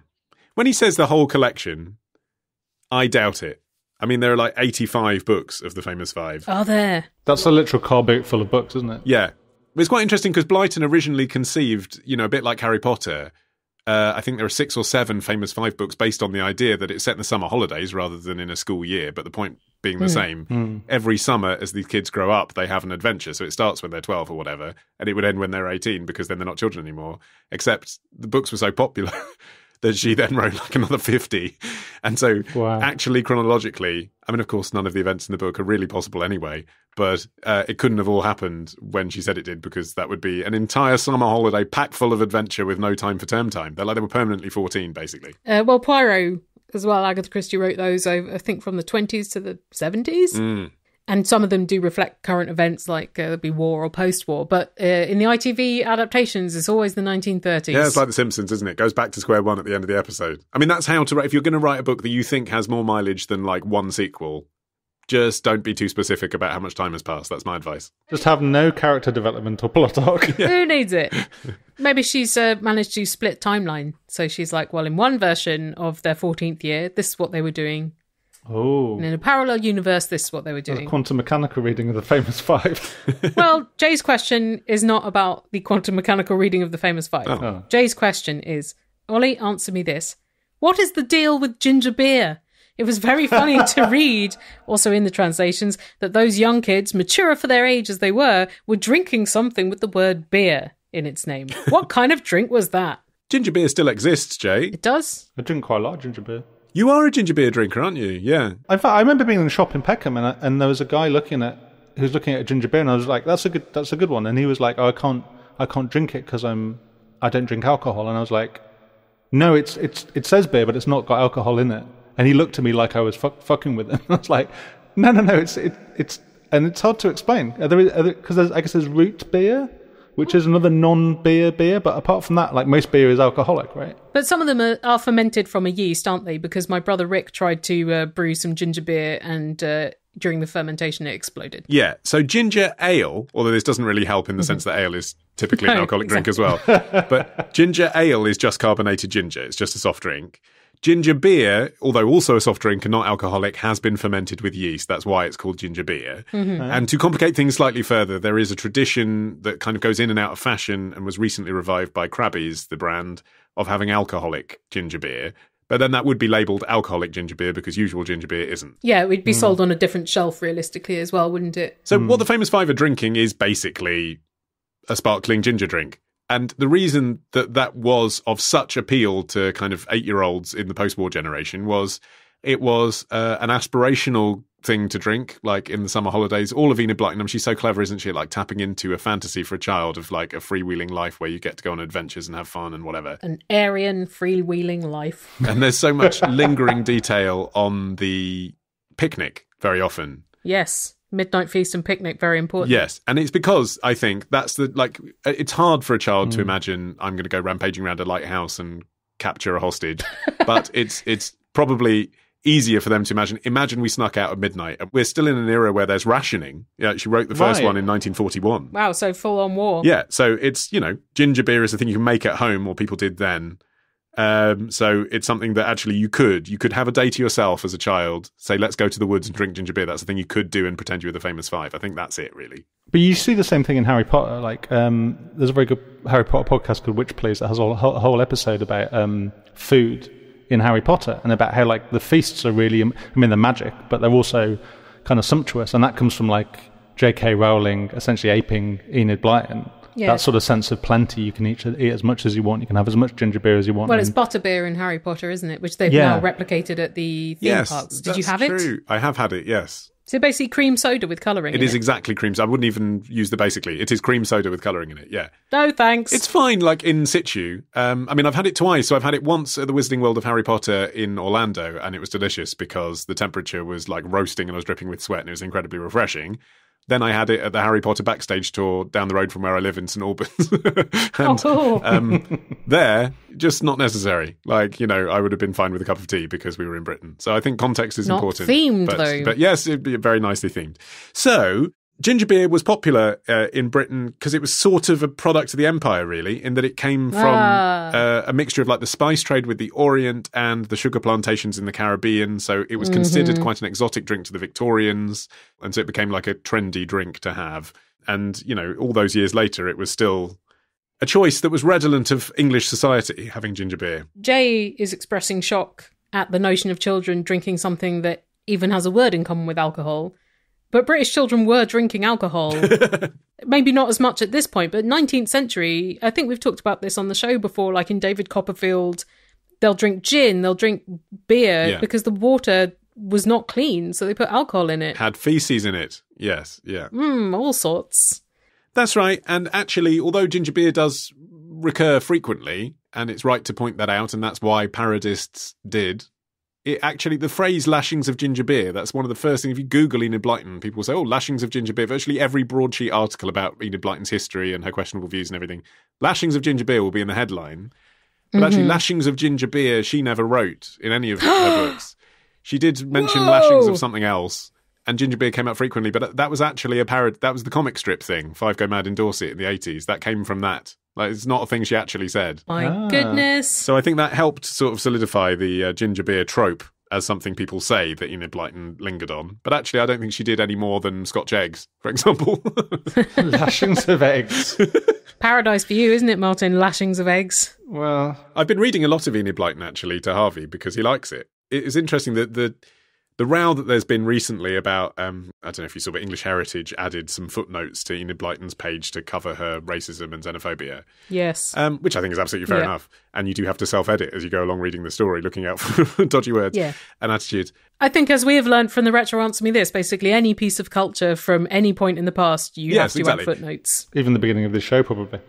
When he says the whole collection, I doubt it. I mean, there are like 85 books of the famous five. Are there? That's a literal car boot full of books, isn't it? Yeah. It's quite interesting because Blyton originally conceived, you know, a bit like Harry Potter, uh, I think there are six or seven famous five books based on the idea that it's set in the summer holidays rather than in a school year. But the point being the mm. same, mm. every summer as these kids grow up, they have an adventure. So it starts when they're 12 or whatever, and it would end when they're 18 because then they're not children anymore. Except the books were so popular that she then wrote like another 50. And so, wow. actually, chronologically, I mean, of course, none of the events in the book are really possible anyway but uh, it couldn't have all happened when she said it did because that would be an entire summer holiday packed full of adventure with no time for term time. They're like they were permanently 14, basically. Uh, well, Poirot as well, Agatha Christie wrote those, I, I think, from the 20s to the 70s. Mm. And some of them do reflect current events like uh, would be war or post war. But uh, in the ITV adaptations, it's always the 1930s. Yeah, it's like The Simpsons, isn't it? it? Goes back to square one at the end of the episode. I mean, that's how to write. If you're going to write a book that you think has more mileage than like one sequel, just don't be too specific about how much time has passed. That's my advice. Just have no character development or plot arc. Yeah. Who needs it? Maybe she's uh, managed to split timeline. So she's like, well, in one version of their 14th year, this is what they were doing. Oh. And in a parallel universe, this is what they were doing. quantum mechanical reading of the famous five. well, Jay's question is not about the quantum mechanical reading of the famous five. Oh. oh. Jay's question is Ollie, answer me this. What is the deal with ginger beer? It was very funny to read, also in the translations, that those young kids, mature for their age as they were, were drinking something with the word beer in its name. What kind of drink was that? Ginger beer still exists, Jay. It does. I drink quite a lot of ginger beer. You are a ginger beer drinker, aren't you? Yeah. In fact, I remember being in a shop in Peckham, and, I, and there was a guy looking at who was looking at ginger beer, and I was like, "That's a good, that's a good one." And he was like, "Oh, I can't, I can't drink it because I'm, I don't drink alcohol." And I was like, "No, it's it's it says beer, but it's not got alcohol in it." And he looked at me like I was fucking with him. I was like, no, no, no. It's it, it's and it's hard to explain. Because I guess there's root beer, which is another non-beer beer. But apart from that, like most beer is alcoholic, right? But some of them are, are fermented from a yeast, aren't they? Because my brother Rick tried to uh, brew some ginger beer and. Uh, during the fermentation, it exploded. Yeah. So ginger ale, although this doesn't really help in the mm-hmm. sense that ale is typically an alcoholic exactly. drink as well. but ginger ale is just carbonated ginger. It's just a soft drink. Ginger beer, although also a soft drink and not alcoholic, has been fermented with yeast. That's why it's called ginger beer. Mm-hmm. And to complicate things slightly further, there is a tradition that kind of goes in and out of fashion and was recently revived by Krabby's, the brand, of having alcoholic ginger beer. But then that would be labelled alcoholic ginger beer because usual ginger beer isn't. Yeah, it would be mm. sold on a different shelf realistically as well, wouldn't it? So, mm. what the famous five are drinking is basically a sparkling ginger drink. And the reason that that was of such appeal to kind of eight year olds in the post war generation was it was uh, an aspirational thing to drink, like in the summer holidays. All of Enid Blyton, she's so clever, isn't she? Like tapping into a fantasy for a child of like a freewheeling life where you get to go on adventures and have fun and whatever. An Aryan freewheeling life. and there's so much lingering detail on the picnic very often. Yes midnight feast and picnic very important yes and it's because i think that's the like it's hard for a child mm. to hmm. imagine i'm going to go rampaging around a lighthouse and capture a hostage but it's it's probably easier for them to imagine imagine we snuck out at midnight we're still in an era where there's rationing yeah she wrote the first right. one in 1941 wow so full on war yeah so it's you know ginger beer is a thing you can make at home or people did then um, so it's something that actually you could you could have a day to yourself as a child. Say, let's go to the woods and drink ginger beer. That's the thing you could do and pretend you were the famous five. I think that's it, really. But you see the same thing in Harry Potter. Like, um, there's a very good Harry Potter podcast called Witch Please that has a whole episode about um, food in Harry Potter and about how like the feasts are really, I mean, they're magic, but they're also kind of sumptuous, and that comes from like J.K. Rowling essentially aping Enid Blyton yeah. that sort of sense of plenty. You can eat, eat, as much as you want. You can have as much ginger beer as you want. Well, it's butter beer in Harry Potter, isn't it? Which they've yeah. now replicated at the theme yes, parks. Did you have true. it? I have had it. Yes. So basically, cream soda with colouring. It is it. exactly cream. I wouldn't even use the basically. It is cream soda with colouring in it. Yeah. No thanks. It's fine, like in situ. Um, I mean, I've had it twice. So I've had it once at the Wizarding World of Harry Potter in Orlando, and it was delicious because the temperature was like roasting, and I was dripping with sweat, and it was incredibly refreshing. Then I had it at the Harry Potter backstage tour down the road from where I live in St Albans. and, oh, um, there, just not necessary. Like you know, I would have been fine with a cup of tea because we were in Britain. So I think context is not important. Themed but, though, but yes, it'd be very nicely themed. So ginger beer was popular uh, in Britain because it was sort of a product of the empire, really, in that it came from ah. uh, a mixture of like the spice trade with the Orient and the sugar plantations in the Caribbean. So it was considered mm-hmm. quite an exotic drink to the Victorians. And so it became like a trendy drink to have. And, you know, all those years later, it was still a choice that was redolent of English society, having ginger beer. Jay is expressing shock at the notion of children drinking something that even has a word in common with alcohol. But British children were drinking alcohol. Maybe not as much at this point, but 19th century, I think we've talked about this on the show before, like in David Copperfield, they'll drink gin, they'll drink beer yeah. because the water was not clean, so they put alcohol in it. Had feces in it. Yes, yeah. Mm, all sorts. That's right. And actually, although ginger beer does recur frequently, and it's right to point that out, and that's why parodists did it actually the phrase lashings of ginger beer that's one of the first things if you google enid blyton people say oh lashings of ginger beer virtually every broadsheet article about enid blyton's history and her questionable views and everything lashings of ginger beer will be in the headline but mm-hmm. actually lashings of ginger beer she never wrote in any of her books she did mention Whoa! lashings of something else and ginger beer came out frequently, but that was actually a parody. That was the comic strip thing, Five Go Mad in Dorset in the eighties. That came from that. Like it's not a thing she actually said. My ah. goodness! So I think that helped sort of solidify the uh, ginger beer trope as something people say that Enid Blyton lingered on. But actually, I don't think she did any more than Scotch eggs, for example. Lashings of eggs. Paradise for you, isn't it, Martin? Lashings of eggs. Well, I've been reading a lot of Enid Blyton actually to Harvey because he likes it. It is interesting that the the row that there's been recently about um, I don't know if you saw, but English Heritage added some footnotes to Enid Blyton's page to cover her racism and xenophobia. Yes, um, which I think is absolutely fair yeah. enough. And you do have to self-edit as you go along reading the story, looking out for dodgy words yeah. and attitudes. I think, as we have learned from the retro answer me this, basically any piece of culture from any point in the past, you yes, have to exactly. add footnotes. Even the beginning of this show, probably.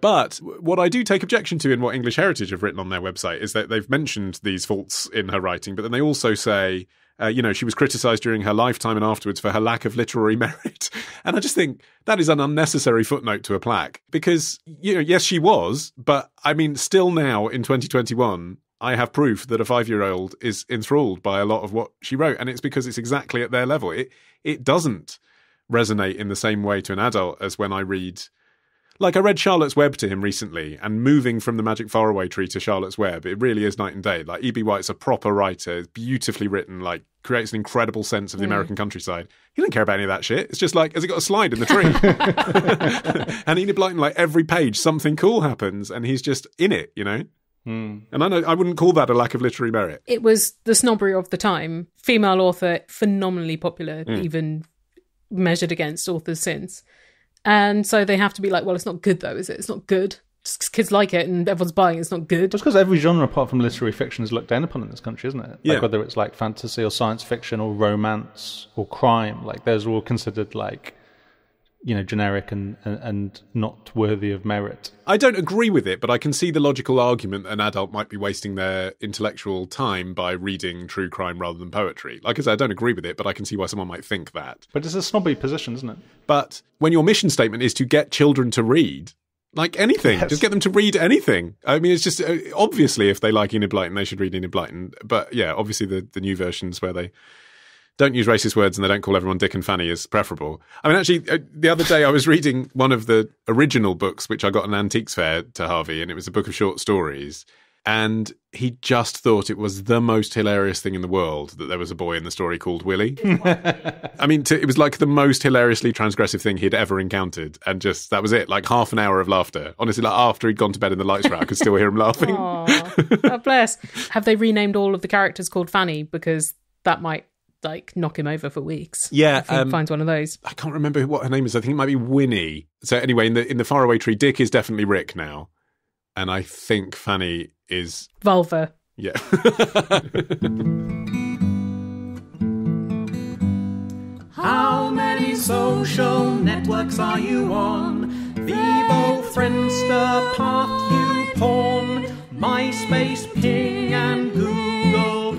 But what I do take objection to in what English Heritage have written on their website is that they've mentioned these faults in her writing, but then they also say uh, you know, she was criticized during her lifetime and afterwards for her lack of literary merit. and I just think that is an unnecessary footnote to a plaque because, you know, yes, she was, but I mean, still now in 2021, I have proof that a five year old is enthralled by a lot of what she wrote. And it's because it's exactly at their level. It, it doesn't resonate in the same way to an adult as when I read like I read Charlotte's Web to him recently, and moving from the Magic Faraway tree to Charlotte's Web, it really is night and day. Like E.B. White's a proper writer, beautifully written, like creates an incredible sense of the mm. American countryside. He didn't care about any of that shit. It's just like, has he got a slide in the tree? and Enid Blyton, like every page, something cool happens, and he's just in it, you know. Mm. And I know I wouldn't call that a lack of literary merit. It was the snobbery of the time. Female author, phenomenally popular, mm. even measured against authors since. And um, so they have to be like, well, it's not good though, is it? It's not good. Just kids like it and everyone's buying it. It's not good. it's because every genre apart from literary fiction is looked down upon in this country, isn't it? Yeah. Like whether it's like fantasy or science fiction or romance or crime, like those are all considered like you know generic and, and not worthy of merit. I don't agree with it, but I can see the logical argument that an adult might be wasting their intellectual time by reading true crime rather than poetry. Like I said, I don't agree with it, but I can see why someone might think that. But it's a snobby position, isn't it? But when your mission statement is to get children to read, like anything. Yes. Just get them to read anything. I mean, it's just uh, obviously if they like Enid Blyton, they should read Enid Blyton. But yeah, obviously the, the new versions where they don't use racist words and they don't call everyone Dick and Fanny is preferable. I mean, actually, uh, the other day I was reading one of the original books, which I got an antiques fair to Harvey, and it was a book of short stories. And he just thought it was the most hilarious thing in the world that there was a boy in the story called Willie. I mean, to, it was like the most hilariously transgressive thing he'd ever encountered. And just that was it, like half an hour of laughter. Honestly, like after he'd gone to bed and the lights were out, I could still hear him laughing. Aww, bless. Have they renamed all of the characters called Fanny? Because that might like knock him over for weeks. Yeah, if he um, finds one of those. I can't remember what her name is. I think it might be Winnie. So anyway, in the in the faraway tree, Dick is definitely Rick now, and I think Fanny is Vulva. Yeah. How many social networks are you on? Bebo, Friendster, Path, YouPorn, MySpace, Ping, and Google.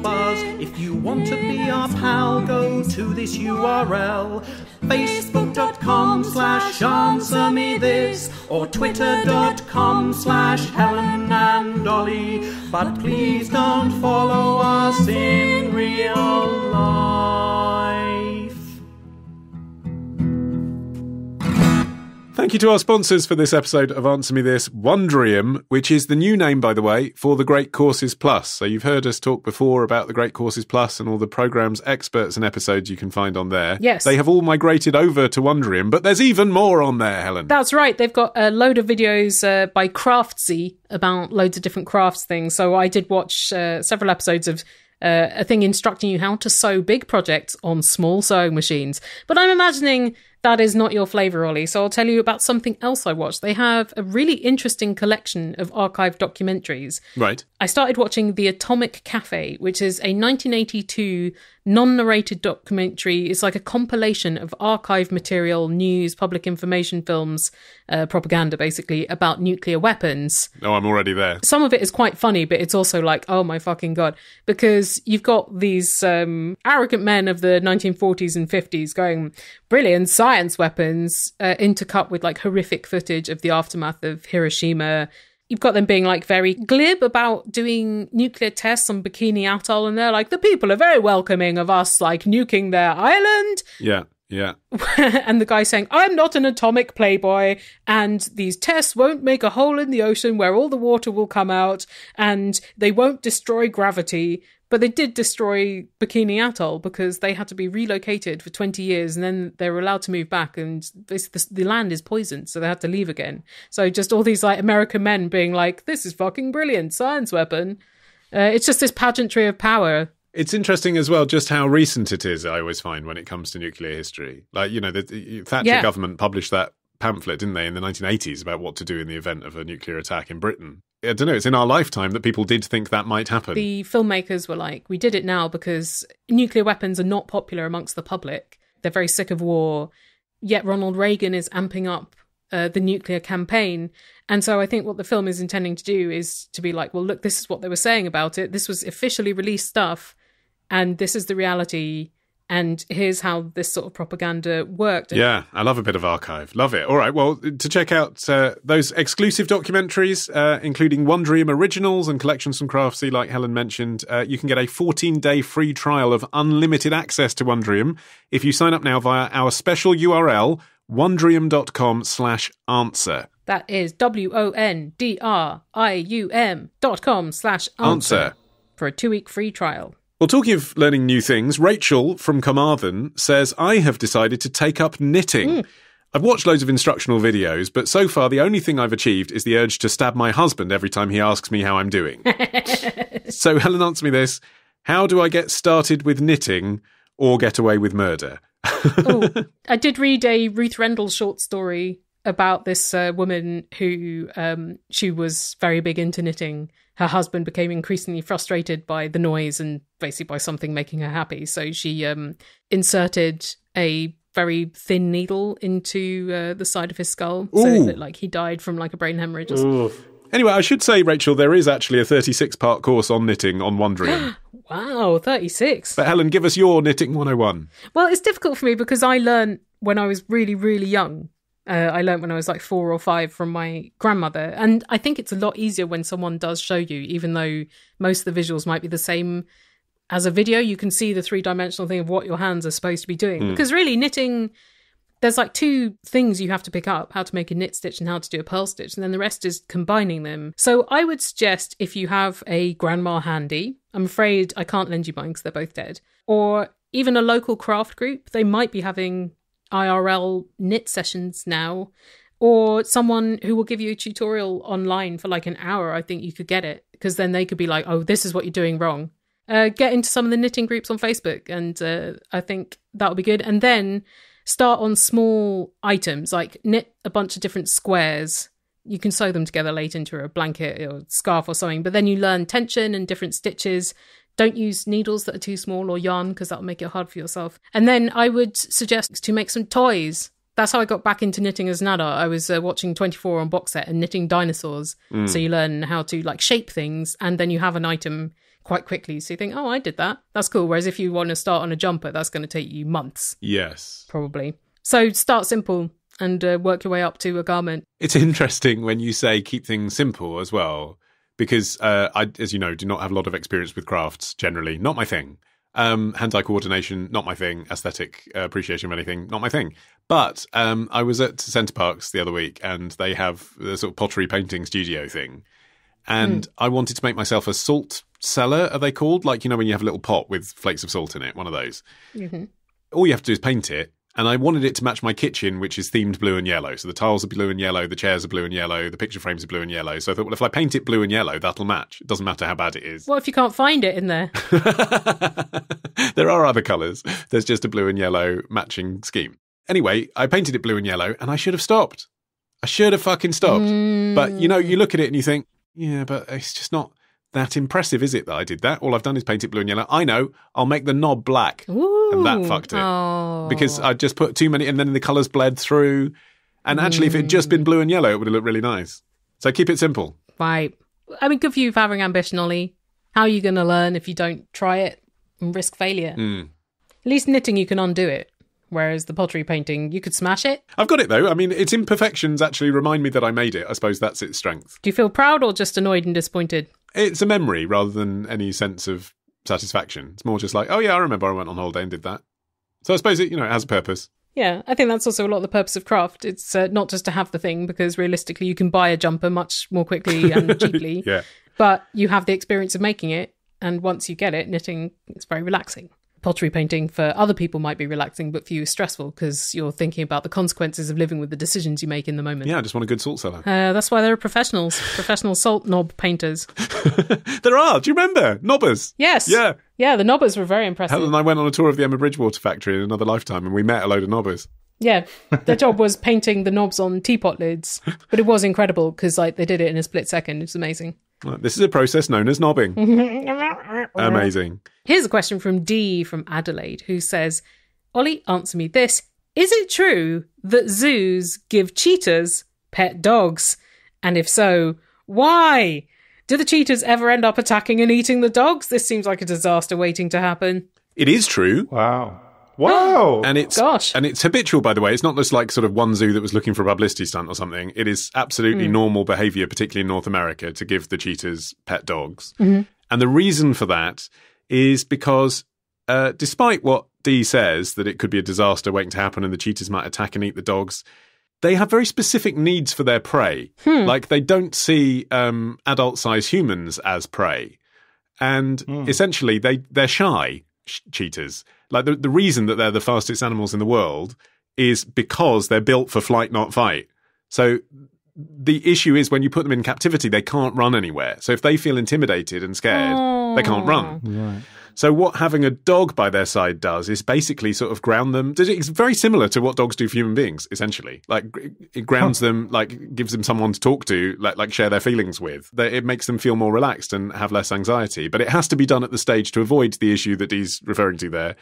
If you want to be our pal, go to this URL. Facebook.com slash answer me this or Twitter.com slash Helen and Ollie. But please don't follow us in real life. Thank you to our sponsors for this episode of Answer Me This, Wondrium, which is the new name, by the way, for the Great Courses Plus. So you've heard us talk before about the Great Courses Plus and all the programs, experts, and episodes you can find on there. Yes. They have all migrated over to Wondrium, but there's even more on there, Helen. That's right. They've got a load of videos uh, by Craftsy about loads of different crafts things. So I did watch uh, several episodes of uh, a thing instructing you how to sew big projects on small sewing machines. But I'm imagining that is not your flavour, Ollie. So I'll tell you about something else I watched. They have a really interesting collection of archive documentaries. Right. I started watching The Atomic Cafe, which is a 1982 non narrated documentary is like a compilation of archive material, news, public information, films, uh, propaganda, basically, about nuclear weapons. Oh, I'm already there. Some of it is quite funny, but it's also like, oh my fucking God, because you've got these um, arrogant men of the 1940s and 50s going, brilliant science weapons, uh, intercut with like horrific footage of the aftermath of Hiroshima You've got them being like very glib about doing nuclear tests on Bikini Atoll, and they're like, the people are very welcoming of us, like nuking their island. Yeah. Yeah. and the guy saying, I'm not an atomic playboy, and these tests won't make a hole in the ocean where all the water will come out, and they won't destroy gravity, but they did destroy Bikini Atoll because they had to be relocated for 20 years and then they were allowed to move back and this, this, the land is poisoned, so they had to leave again. So just all these like American men being like, this is fucking brilliant, science weapon. Uh, it's just this pageantry of power it's interesting as well just how recent it is. I always find when it comes to nuclear history, like you know, the Thatcher yeah. government published that pamphlet, didn't they, in the 1980s about what to do in the event of a nuclear attack in Britain, I don't know, it's in our lifetime that people did think that might happen. The filmmakers were like, we did it now because nuclear weapons are not popular amongst the public. They're very sick of war. Yet Ronald Reagan is amping up uh, the nuclear campaign. And so I think what the film is intending to do is to be like, well, look, this is what they were saying about it. This was officially released stuff. And this is the reality and here's how this sort of propaganda worked. Yeah, I love a bit of archive. Love it. All right, well, to check out uh, those exclusive documentaries, uh, including One Dream Originals and Collections from Craftsy, like Helen mentioned, uh, you can get a 14 day free trial of unlimited access to One Dream if you sign up now via our special URL, wondriumcom slash answer. That is W O N D R I U M dot com slash answer for a two week free trial. Well, talking of learning new things, Rachel from Carmarthen says, I have decided to take up knitting. Mm. I've watched loads of instructional videos, but so far the only thing I've achieved is the urge to stab my husband every time he asks me how I'm doing. so, Helen, answer me this How do I get started with knitting or get away with murder? oh, I did read a Ruth Rendell short story about this uh, woman who um, she was very big into knitting her husband became increasingly frustrated by the noise and basically by something making her happy. So she um, inserted a very thin needle into uh, the side of his skull, Ooh. so that like he died from like a brain hemorrhage. Anyway, I should say, Rachel, there is actually a 36 part course on knitting on Wondrium. wow, 36. But Helen, give us your knitting 101. Well, it's difficult for me because I learned when I was really, really young uh, I learned when I was like four or five from my grandmother. And I think it's a lot easier when someone does show you, even though most of the visuals might be the same as a video. You can see the three dimensional thing of what your hands are supposed to be doing. Mm. Because really, knitting, there's like two things you have to pick up how to make a knit stitch and how to do a purl stitch. And then the rest is combining them. So I would suggest if you have a grandma handy, I'm afraid I can't lend you mine because they're both dead, or even a local craft group, they might be having IRL knit sessions now, or someone who will give you a tutorial online for like an hour, I think you could get it because then they could be like, oh, this is what you're doing wrong. Uh, get into some of the knitting groups on Facebook, and uh, I think that would be good. And then start on small items like knit a bunch of different squares. You can sew them together later into a blanket or scarf or something, but then you learn tension and different stitches don't use needles that are too small or yarn because that'll make it hard for yourself. And then I would suggest to make some toys that's how I got back into knitting as an adult. I was uh, watching 24 on box set and knitting dinosaurs. Mm. So you learn how to like shape things and then you have an item quite quickly. So you think, oh, I did that. That's cool. Whereas if you want to start on a jumper, that's going to take you months. Yes. Probably. So start simple and uh, work your way up to a garment. It's interesting when you say keep things simple as well because uh, I, as you know, do not have a lot of experience with crafts generally. Not my thing. Um, hand-eye coordination, not my thing. Aesthetic uh, appreciation of anything, not my thing. But um, I was at Centre Parks the other week, and they have the sort of pottery painting studio thing, and mm. I wanted to make myself a salt cellar. Are they called like you know when you have a little pot with flakes of salt in it? One of those. Mm-hmm. All you have to do is paint it, and I wanted it to match my kitchen, which is themed blue and yellow. So the tiles are blue and yellow, the chairs are blue and yellow, the picture frames are blue and yellow. So I thought, well, if I paint it blue and yellow, that'll match. It doesn't matter how bad it is. What if you can't find it in there? there are other colours. There's just a blue and yellow matching scheme. Anyway, I painted it blue and yellow, and I should have stopped. I should have fucking stopped. Mm. But you know, you look at it and you think, yeah, but it's just not that impressive, is it, that I did that? All I've done is paint it blue and yellow. I know, I'll make the knob black. Ooh, and that fucked it. Oh. Because I just put too many, and then the colours bled through. And actually, mm. if it had just been blue and yellow, it would have looked really nice. So keep it simple. Right. I mean, good for you for having ambition, Ollie. How are you going to learn if you don't try it and risk failure? Mm. At least knitting, you can undo it. Whereas the pottery painting, you could smash it. I've got it though. I mean, its imperfections actually remind me that I made it. I suppose that's its strength. Do you feel proud or just annoyed and disappointed? it's a memory rather than any sense of satisfaction. It's more just like, oh yeah, I remember I went on holiday and did that. So I suppose it, you know, it has a purpose. Yeah, I think that's also a lot of the purpose of craft. It's uh, not just to have the thing because realistically you can buy a jumper much more quickly and cheaply. yeah. But you have the experience of making it and once you get it, knitting is very relaxing pottery painting for other people might be relaxing, but for you is stressful because you're thinking about the consequences of living with the decisions you make in the moment. Yeah, I just want a good salt cellar. Uh, that's why there are professionals, professional salt knob painters. there are. Do you remember knobbers? Yes. Yeah. Yeah, the knobbers were very impressive. Helen and I went on a tour of the Emma Bridgewater factory in another lifetime, and we met a load of knobbers. Yeah, their job was painting the knobs on teapot lids, but it was incredible because like they did it in a split second. It's amazing. This is a process known as nobbing. Amazing. Here's a question from Dee from Adelaide who says, Ollie, answer me this. Is it true that zoos give cheetahs pet dogs? And if so, why? Do the cheetahs ever end up attacking and eating the dogs? This seems like a disaster waiting to happen. It is true. Wow. Wow! and it's Gosh. and it's habitual, by the way. It's not just like sort of one zoo that was looking for a publicity stunt or something. It is absolutely mm. normal behaviour, particularly in North America, to give the cheetahs pet dogs. Mm-hmm. And the reason for that is because, uh, despite what Dee says that it could be a disaster waiting to happen and the cheetahs might attack and eat the dogs, they have very specific needs for their prey. Hmm. Like they don't see um, adult-sized humans as prey, and mm. essentially they they're shy sh- cheetahs like the, the reason that they're the fastest animals in the world is because they're built for flight, not fight. So the issue is when you put them in captivity, they can't run anywhere. So if they feel intimidated and scared, Aww. they can't run. Right. So what having a dog by their side does is basically sort of ground them. It's very similar to what dogs do for human beings, essentially. Like it grounds them, like gives them someone to talk to, like like share their feelings with. It makes them feel more relaxed and have less anxiety. But it has to be done at the stage to avoid the issue that he's referring to there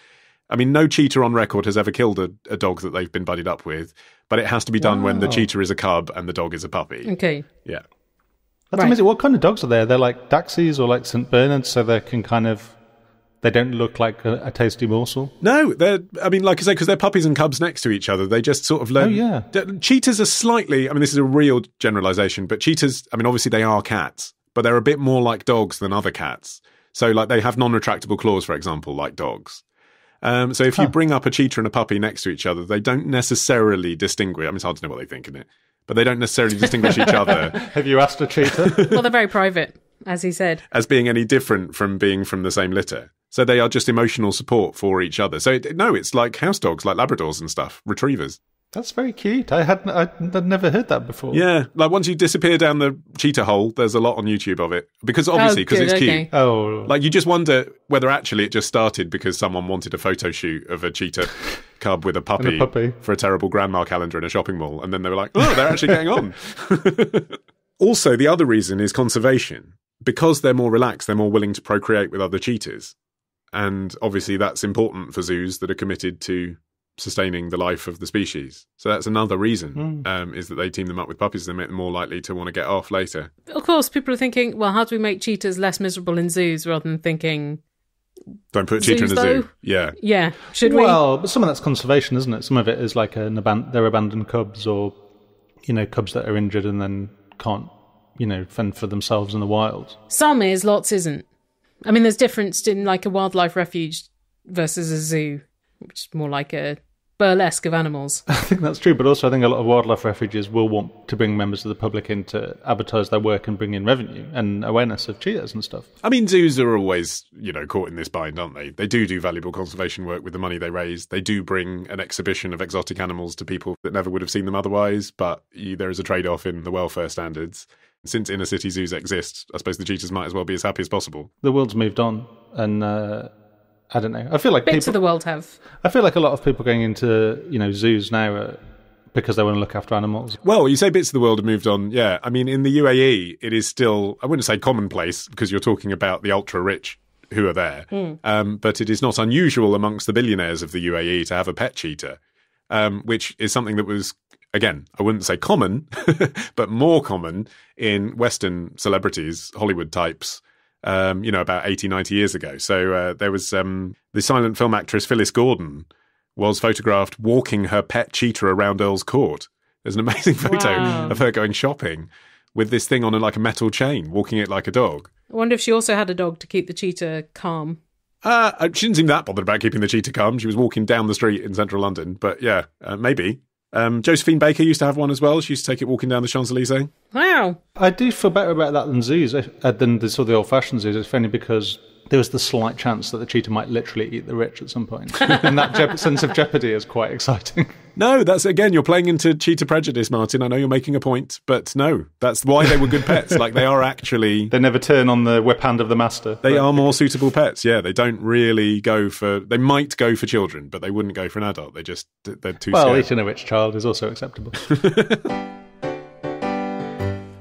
I mean, no cheater on record has ever killed a, a dog that they've been buddied up with, but it has to be done wow. when the cheater is a cub and the dog is a puppy. Okay. Yeah. That's right. amazing. What kind of dogs are there? They're like Daxies or like St. Bernards, so they can kind of. They don't look like a, a tasty morsel. No, they're. I mean, like I say, because they're puppies and cubs next to each other. They just sort of learn. Oh, yeah. De- cheetahs are slightly. I mean, this is a real generalization, but cheetahs. I mean, obviously they are cats, but they're a bit more like dogs than other cats. So, like, they have non-retractable claws, for example, like dogs. Um, so if huh. you bring up a cheetah and a puppy next to each other, they don't necessarily distinguish. I mean, it's hard to know what they think in it, but they don't necessarily distinguish each other. Have you asked a cheetah? well, they're very private, as he said, as being any different from being from the same litter. So they are just emotional support for each other. So it, no, it's like house dogs, like Labradors and stuff, retrievers. That's very cute. I hadn't, I'd never heard that before. Yeah, like once you disappear down the cheetah hole, there's a lot on YouTube of it because oh, obviously because oh, it's okay. cute. Oh, like you just wonder whether actually it just started because someone wanted a photo shoot of a cheetah cub with a puppy, a puppy, for a terrible grandma calendar in a shopping mall, and then they were like, oh, they're actually getting on. also, the other reason is conservation because they're more relaxed, they're more willing to procreate with other cheetahs, and obviously that's important for zoos that are committed to sustaining the life of the species. So that's another reason mm. um, is that they team them up with puppies and they make them more likely to want to get off later. Of course, people are thinking, well, how do we make cheetahs less miserable in zoos rather than thinking don't put cheetah in a zoo. Yeah, yeah. Should well, we? Well, some of that's conservation, isn't it? Some of it is like an aban- they're abandoned cubs, or you know, cubs that are injured and then can't you know fend for themselves in the wild. Some is, lots isn't. I mean, there's difference in like a wildlife refuge versus a zoo which is more like a burlesque of animals. I think that's true, but also I think a lot of wildlife refuges will want to bring members of the public in to advertise their work and bring in revenue and awareness of cheetahs and stuff. I mean, zoos are always, you know, caught in this bind, aren't they? They do do valuable conservation work with the money they raise. They do bring an exhibition of exotic animals to people that never would have seen them otherwise, but there is a trade off in the welfare standards. Since inner city zoos exist, I suppose the cheetahs might as well be as happy as possible. The world's moved on, and uh, I don't know. I feel like bits people, of the world have. I feel like a lot of people going into you know zoos now are, because they want to look after animals. Well, you say bits of the world have moved on. Yeah, I mean, in the UAE, it is still I wouldn't say commonplace because you're talking about the ultra rich who are there, mm. um, but it is not unusual amongst the billionaires of the UAE to have a pet cheetah, um, which is something that was again, I wouldn't say common, but more common in Western celebrities, Hollywood types, um, you know, about 80, 90 years ago. So uh, there was um, the silent film actress Phyllis Gordon was photographed walking her pet cheetah around Earl's Court. There's an amazing photo wow. of her going shopping with this thing on a, like a metal chain, walking it like a dog. I wonder if she also had a dog to keep the cheetah calm. Uh, uh she didn't seem that bothered about keeping the cheetah calm. She was walking down the street in central London, but yeah, uh, maybe. Um, Josephine Baker used to have one as well. She used to take it walking down the Champs Elysees. Wow. I do feel better about that than zoos, uh, than the sort of the old fashioned zoos, if only because there was the slight chance that the cheetah might literally eat the rich at some point. and that je- sense of jeopardy is quite exciting. No, that's again, you're playing into cheetah prejudice, Martin. I know you're making a point, but no, that's why they were good pets. like they are actually. They never turn on the whip hand of the master. They are more suitable pets. Yeah, they don't really go for. They might go for children, but they wouldn't go for an adult. They just, they're too well, scared. Well, eating a witch child is also acceptable.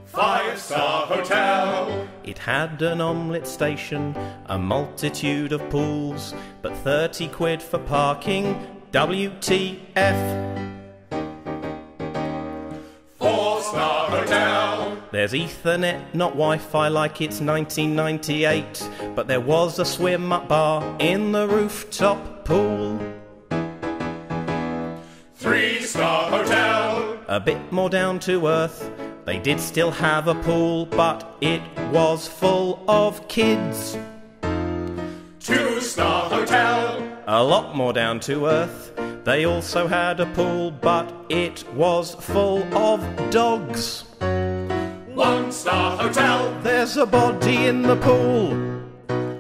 Five star hotel. It had an omelette station, a multitude of pools, but 30 quid for parking WTF? Four star hotel. There's Ethernet, not Wi Fi like it's 1998. But there was a swim up bar in the rooftop pool. Three star hotel. A bit more down to earth. They did still have a pool, but it was full of kids. Two star hotel a lot more down to earth. They also had a pool, but it was full of dogs. One Star Hotel! There's a body in the pool.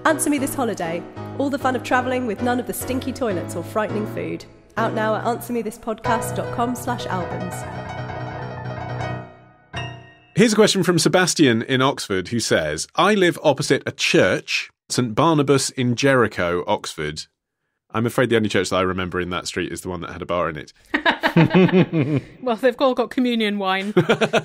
Answer me this holiday. All the fun of travelling with none of the stinky toilets or frightening food. Out now at answermethispodcast.com slash albums. Here's a question from Sebastian in Oxford who says I live opposite a church, St Barnabas in Jericho, Oxford, I'm afraid the only church that I remember in that street is the one that had a bar in it. well, they've all got communion wine.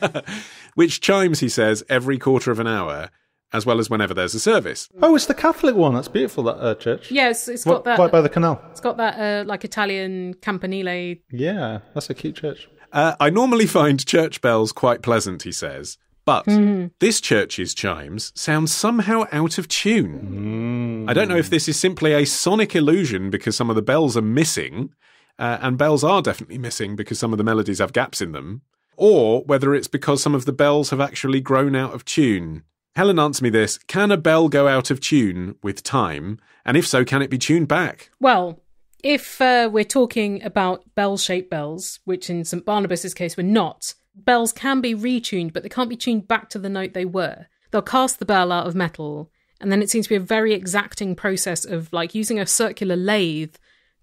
Which chimes, he says, every quarter of an hour, as well as whenever there's a service. Oh, it's the Catholic one. That's beautiful, that uh, church. Yes, it's got what, that. Right by the uh, canal. It's got that, uh, like, Italian campanile. Yeah, that's a cute church. Uh, I normally find church bells quite pleasant, he says. But mm. this church's chimes sound somehow out of tune. Mm. I don't know if this is simply a sonic illusion because some of the bells are missing, uh, and bells are definitely missing because some of the melodies have gaps in them, or whether it's because some of the bells have actually grown out of tune. Helen, answer me this Can a bell go out of tune with time? And if so, can it be tuned back? Well, if uh, we're talking about bell shaped bells, which in St. Barnabas's case we're not, bells can be retuned, but they can't be tuned back to the note they were. They'll cast the bell out of metal, and then it seems to be a very exacting process of like using a circular lathe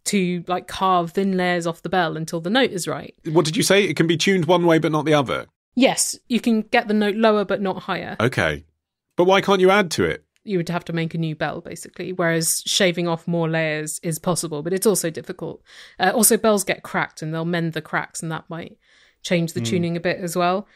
to like carve thin layers off the bell until the note is right. What did you say? It can be tuned one way but not the other. Yes, you can get the note lower but not higher. Okay. But why can't you add to it? You would have to make a new bell, basically, whereas shaving off more layers is possible, but it's also difficult. Uh, also, bells get cracked and they'll mend the cracks, and that might change the mm. tuning a bit as well.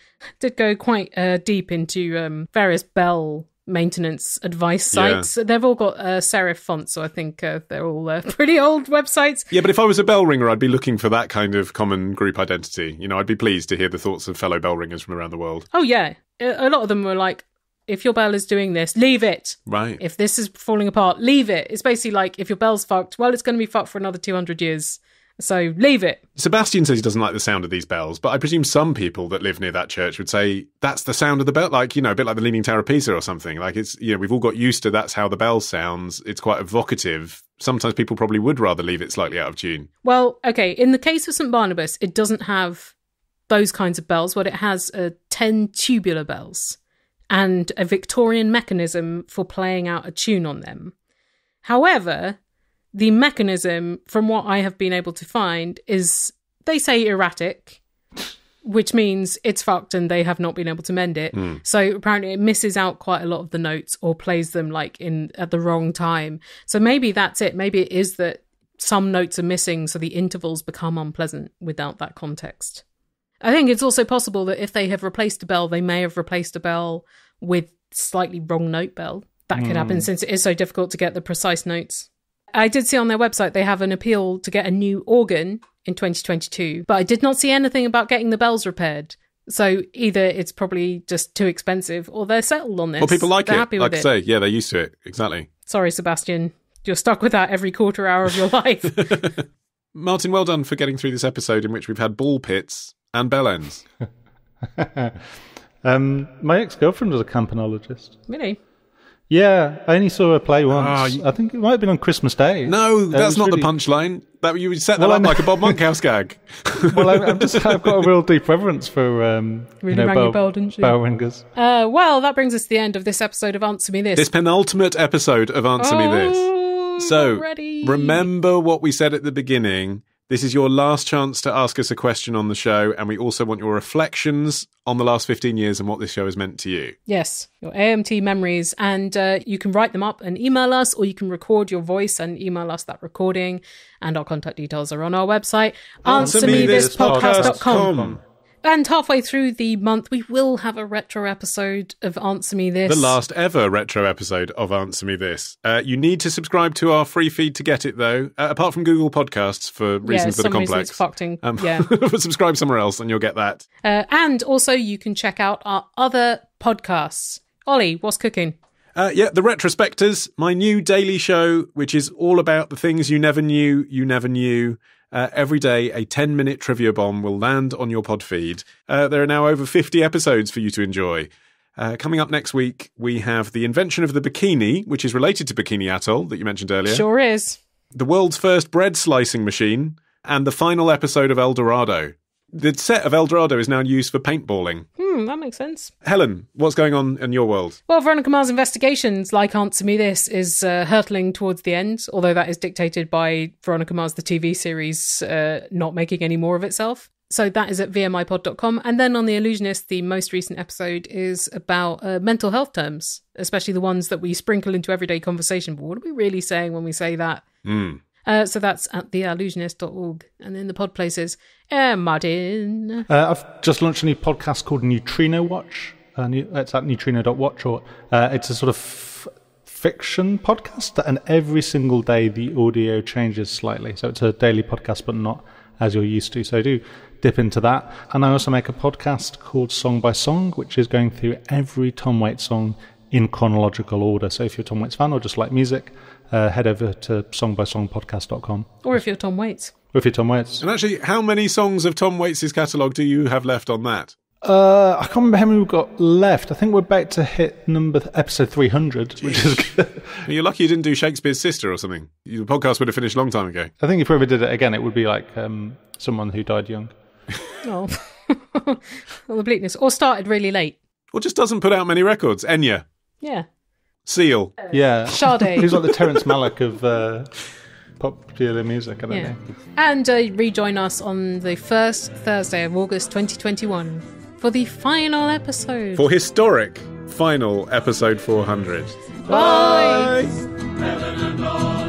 Did go quite uh, deep into um, various Bell maintenance advice sites. Yeah. They've all got uh, serif fonts, so I think uh, they're all uh, pretty old websites. Yeah, but if I was a bell ringer, I'd be looking for that kind of common group identity. You know, I'd be pleased to hear the thoughts of fellow bell ringers from around the world. Oh, yeah. A lot of them were like, if your bell is doing this, leave it. Right. If this is falling apart, leave it. It's basically like if your bell's fucked, well, it's going to be fucked for another 200 years. So leave it. Sebastian says he doesn't like the sound of these bells, but I presume some people that live near that church would say that's the sound of the bell, like you know, a bit like the Leaning Tower of Pisa or something. Like it's you know, we've all got used to that's how the bell sounds. It's quite evocative. Sometimes people probably would rather leave it slightly out of tune. Well, okay, in the case of St Barnabas, it doesn't have those kinds of bells. What it has are uh, ten tubular bells and a Victorian mechanism for playing out a tune on them. However, the mechanism, from what I have been able to find, is they say erratic, which means it's fucked and they have not been able to mend it. Mm. So apparently it misses out quite a lot of the notes or plays them like in at the wrong time. So maybe that's it. Maybe it is that some notes are missing, so the intervals become unpleasant without that context. I think it's also possible that if they have replaced a bell, they may have replaced a bell with slightly wrong note bell. That could mm. happen hmm. since it is so difficult to get the precise notes. I did see on their website they have an appeal to get a new organ in 2022, but I did not see anything about getting the bells repaired. So either it's probably just too expensive, or they're settled on this. Well, people like they're it. Happy like with I it. say, yeah, they're used to it. Exactly. Sorry, Sebastian, you're stuck with that every quarter hour of your life. Martin, well done for getting through this episode in which we've had ball pits and bell ends. um, my ex girlfriend was a campanologist. Really? Yeah, I only saw her play ah, once. you- I think it might have been on Christmas Day. No, that's not really- the punchline. That you set that Well, I like a Bob Monkhouse gag. Well, I, I'm just, I've got a real deep reverence for um, Really you know, rang your bell, didn't you? bell ringers. Uh, well, that brings us to the end of this episode of Answer Me This. This penultimate episode of Answer Me This. Oh, so, remember what we said at the beginning this is your last chance to ask us a question on the show, and we also want your reflections on the last 15 years and what this show has meant to you. Yes, your AMT memories. And uh, you can write them up and email us, or you can record your voice and email us that recording. And our contact details are on our website, answermethispodcast.com. Answer and halfway through the month, we will have a retro episode of Answer Me This. The last ever retro episode of Answer Me This. Uh, you need to subscribe to our free feed to get it, though. Uh, apart from Google Podcasts for reasons yeah, that are complex. It's fucking, um, yeah. subscribe somewhere else, and you'll get that. Uh, and also, you can check out our other podcasts. Ollie, what's cooking? Uh, yeah, The Retrospectors, my new daily show, which is all about the things you never knew, you never knew. Uh, every day, a 10 minute trivia bomb will land on your pod feed. Uh, there are now over 50 episodes for you to enjoy. Uh, coming up next week, we have the invention of the bikini, which is related to Bikini Atoll that you mentioned earlier. Sure is. The world's first bread slicing machine, and the final episode of El Dorado. The set of El Dorado is now used for paintballing. Hmm, that makes sense. Helen, what's going on in your world? Well, Veronica Mars' investigations, like Answer Me This, is uh, hurtling towards the end, although that is dictated by Veronica Mars, the TV series, uh, not making any more of itself. So that is at vmipod.com. And then on The Illusionist, the most recent episode is about uh, mental health terms, especially the ones that we sprinkle into everyday conversation. But what are we really saying when we say that? Mm. Uh, so that's at theallusionist.org. And then the pod places, eh, Martin. Uh, I've just launched a new podcast called Neutrino Watch. Uh, it's at neutrino.watch. Or, uh, it's a sort of f- fiction podcast. And every single day, the audio changes slightly. So it's a daily podcast, but not as you're used to. So do dip into that. And I also make a podcast called Song by Song, which is going through every Tom Waits song in chronological order. So if you're a Tom Waits fan or just like music, uh, head over to songbysongpodcast.com. Or if you're Tom Waits. Or if you're Tom Waits. And actually, how many songs of Tom Waits' catalogue do you have left on that? Uh, I can't remember how many we've got left. I think we're about to hit number episode 300, Jeez. which is good. You're lucky you didn't do Shakespeare's Sister or something. The podcast would have finished a long time ago. I think if we ever did it again, it would be like um, someone who died young. oh, the bleakness. Or started really late. Or just doesn't put out many records. Enya. Yeah. Seal. Yeah. Sade. Who's like the Terrence Malick of uh, popular music, I don't yeah. know. And uh, rejoin us on the first Thursday of August 2021 for the final episode. For historic final episode 400. Bye. Bye.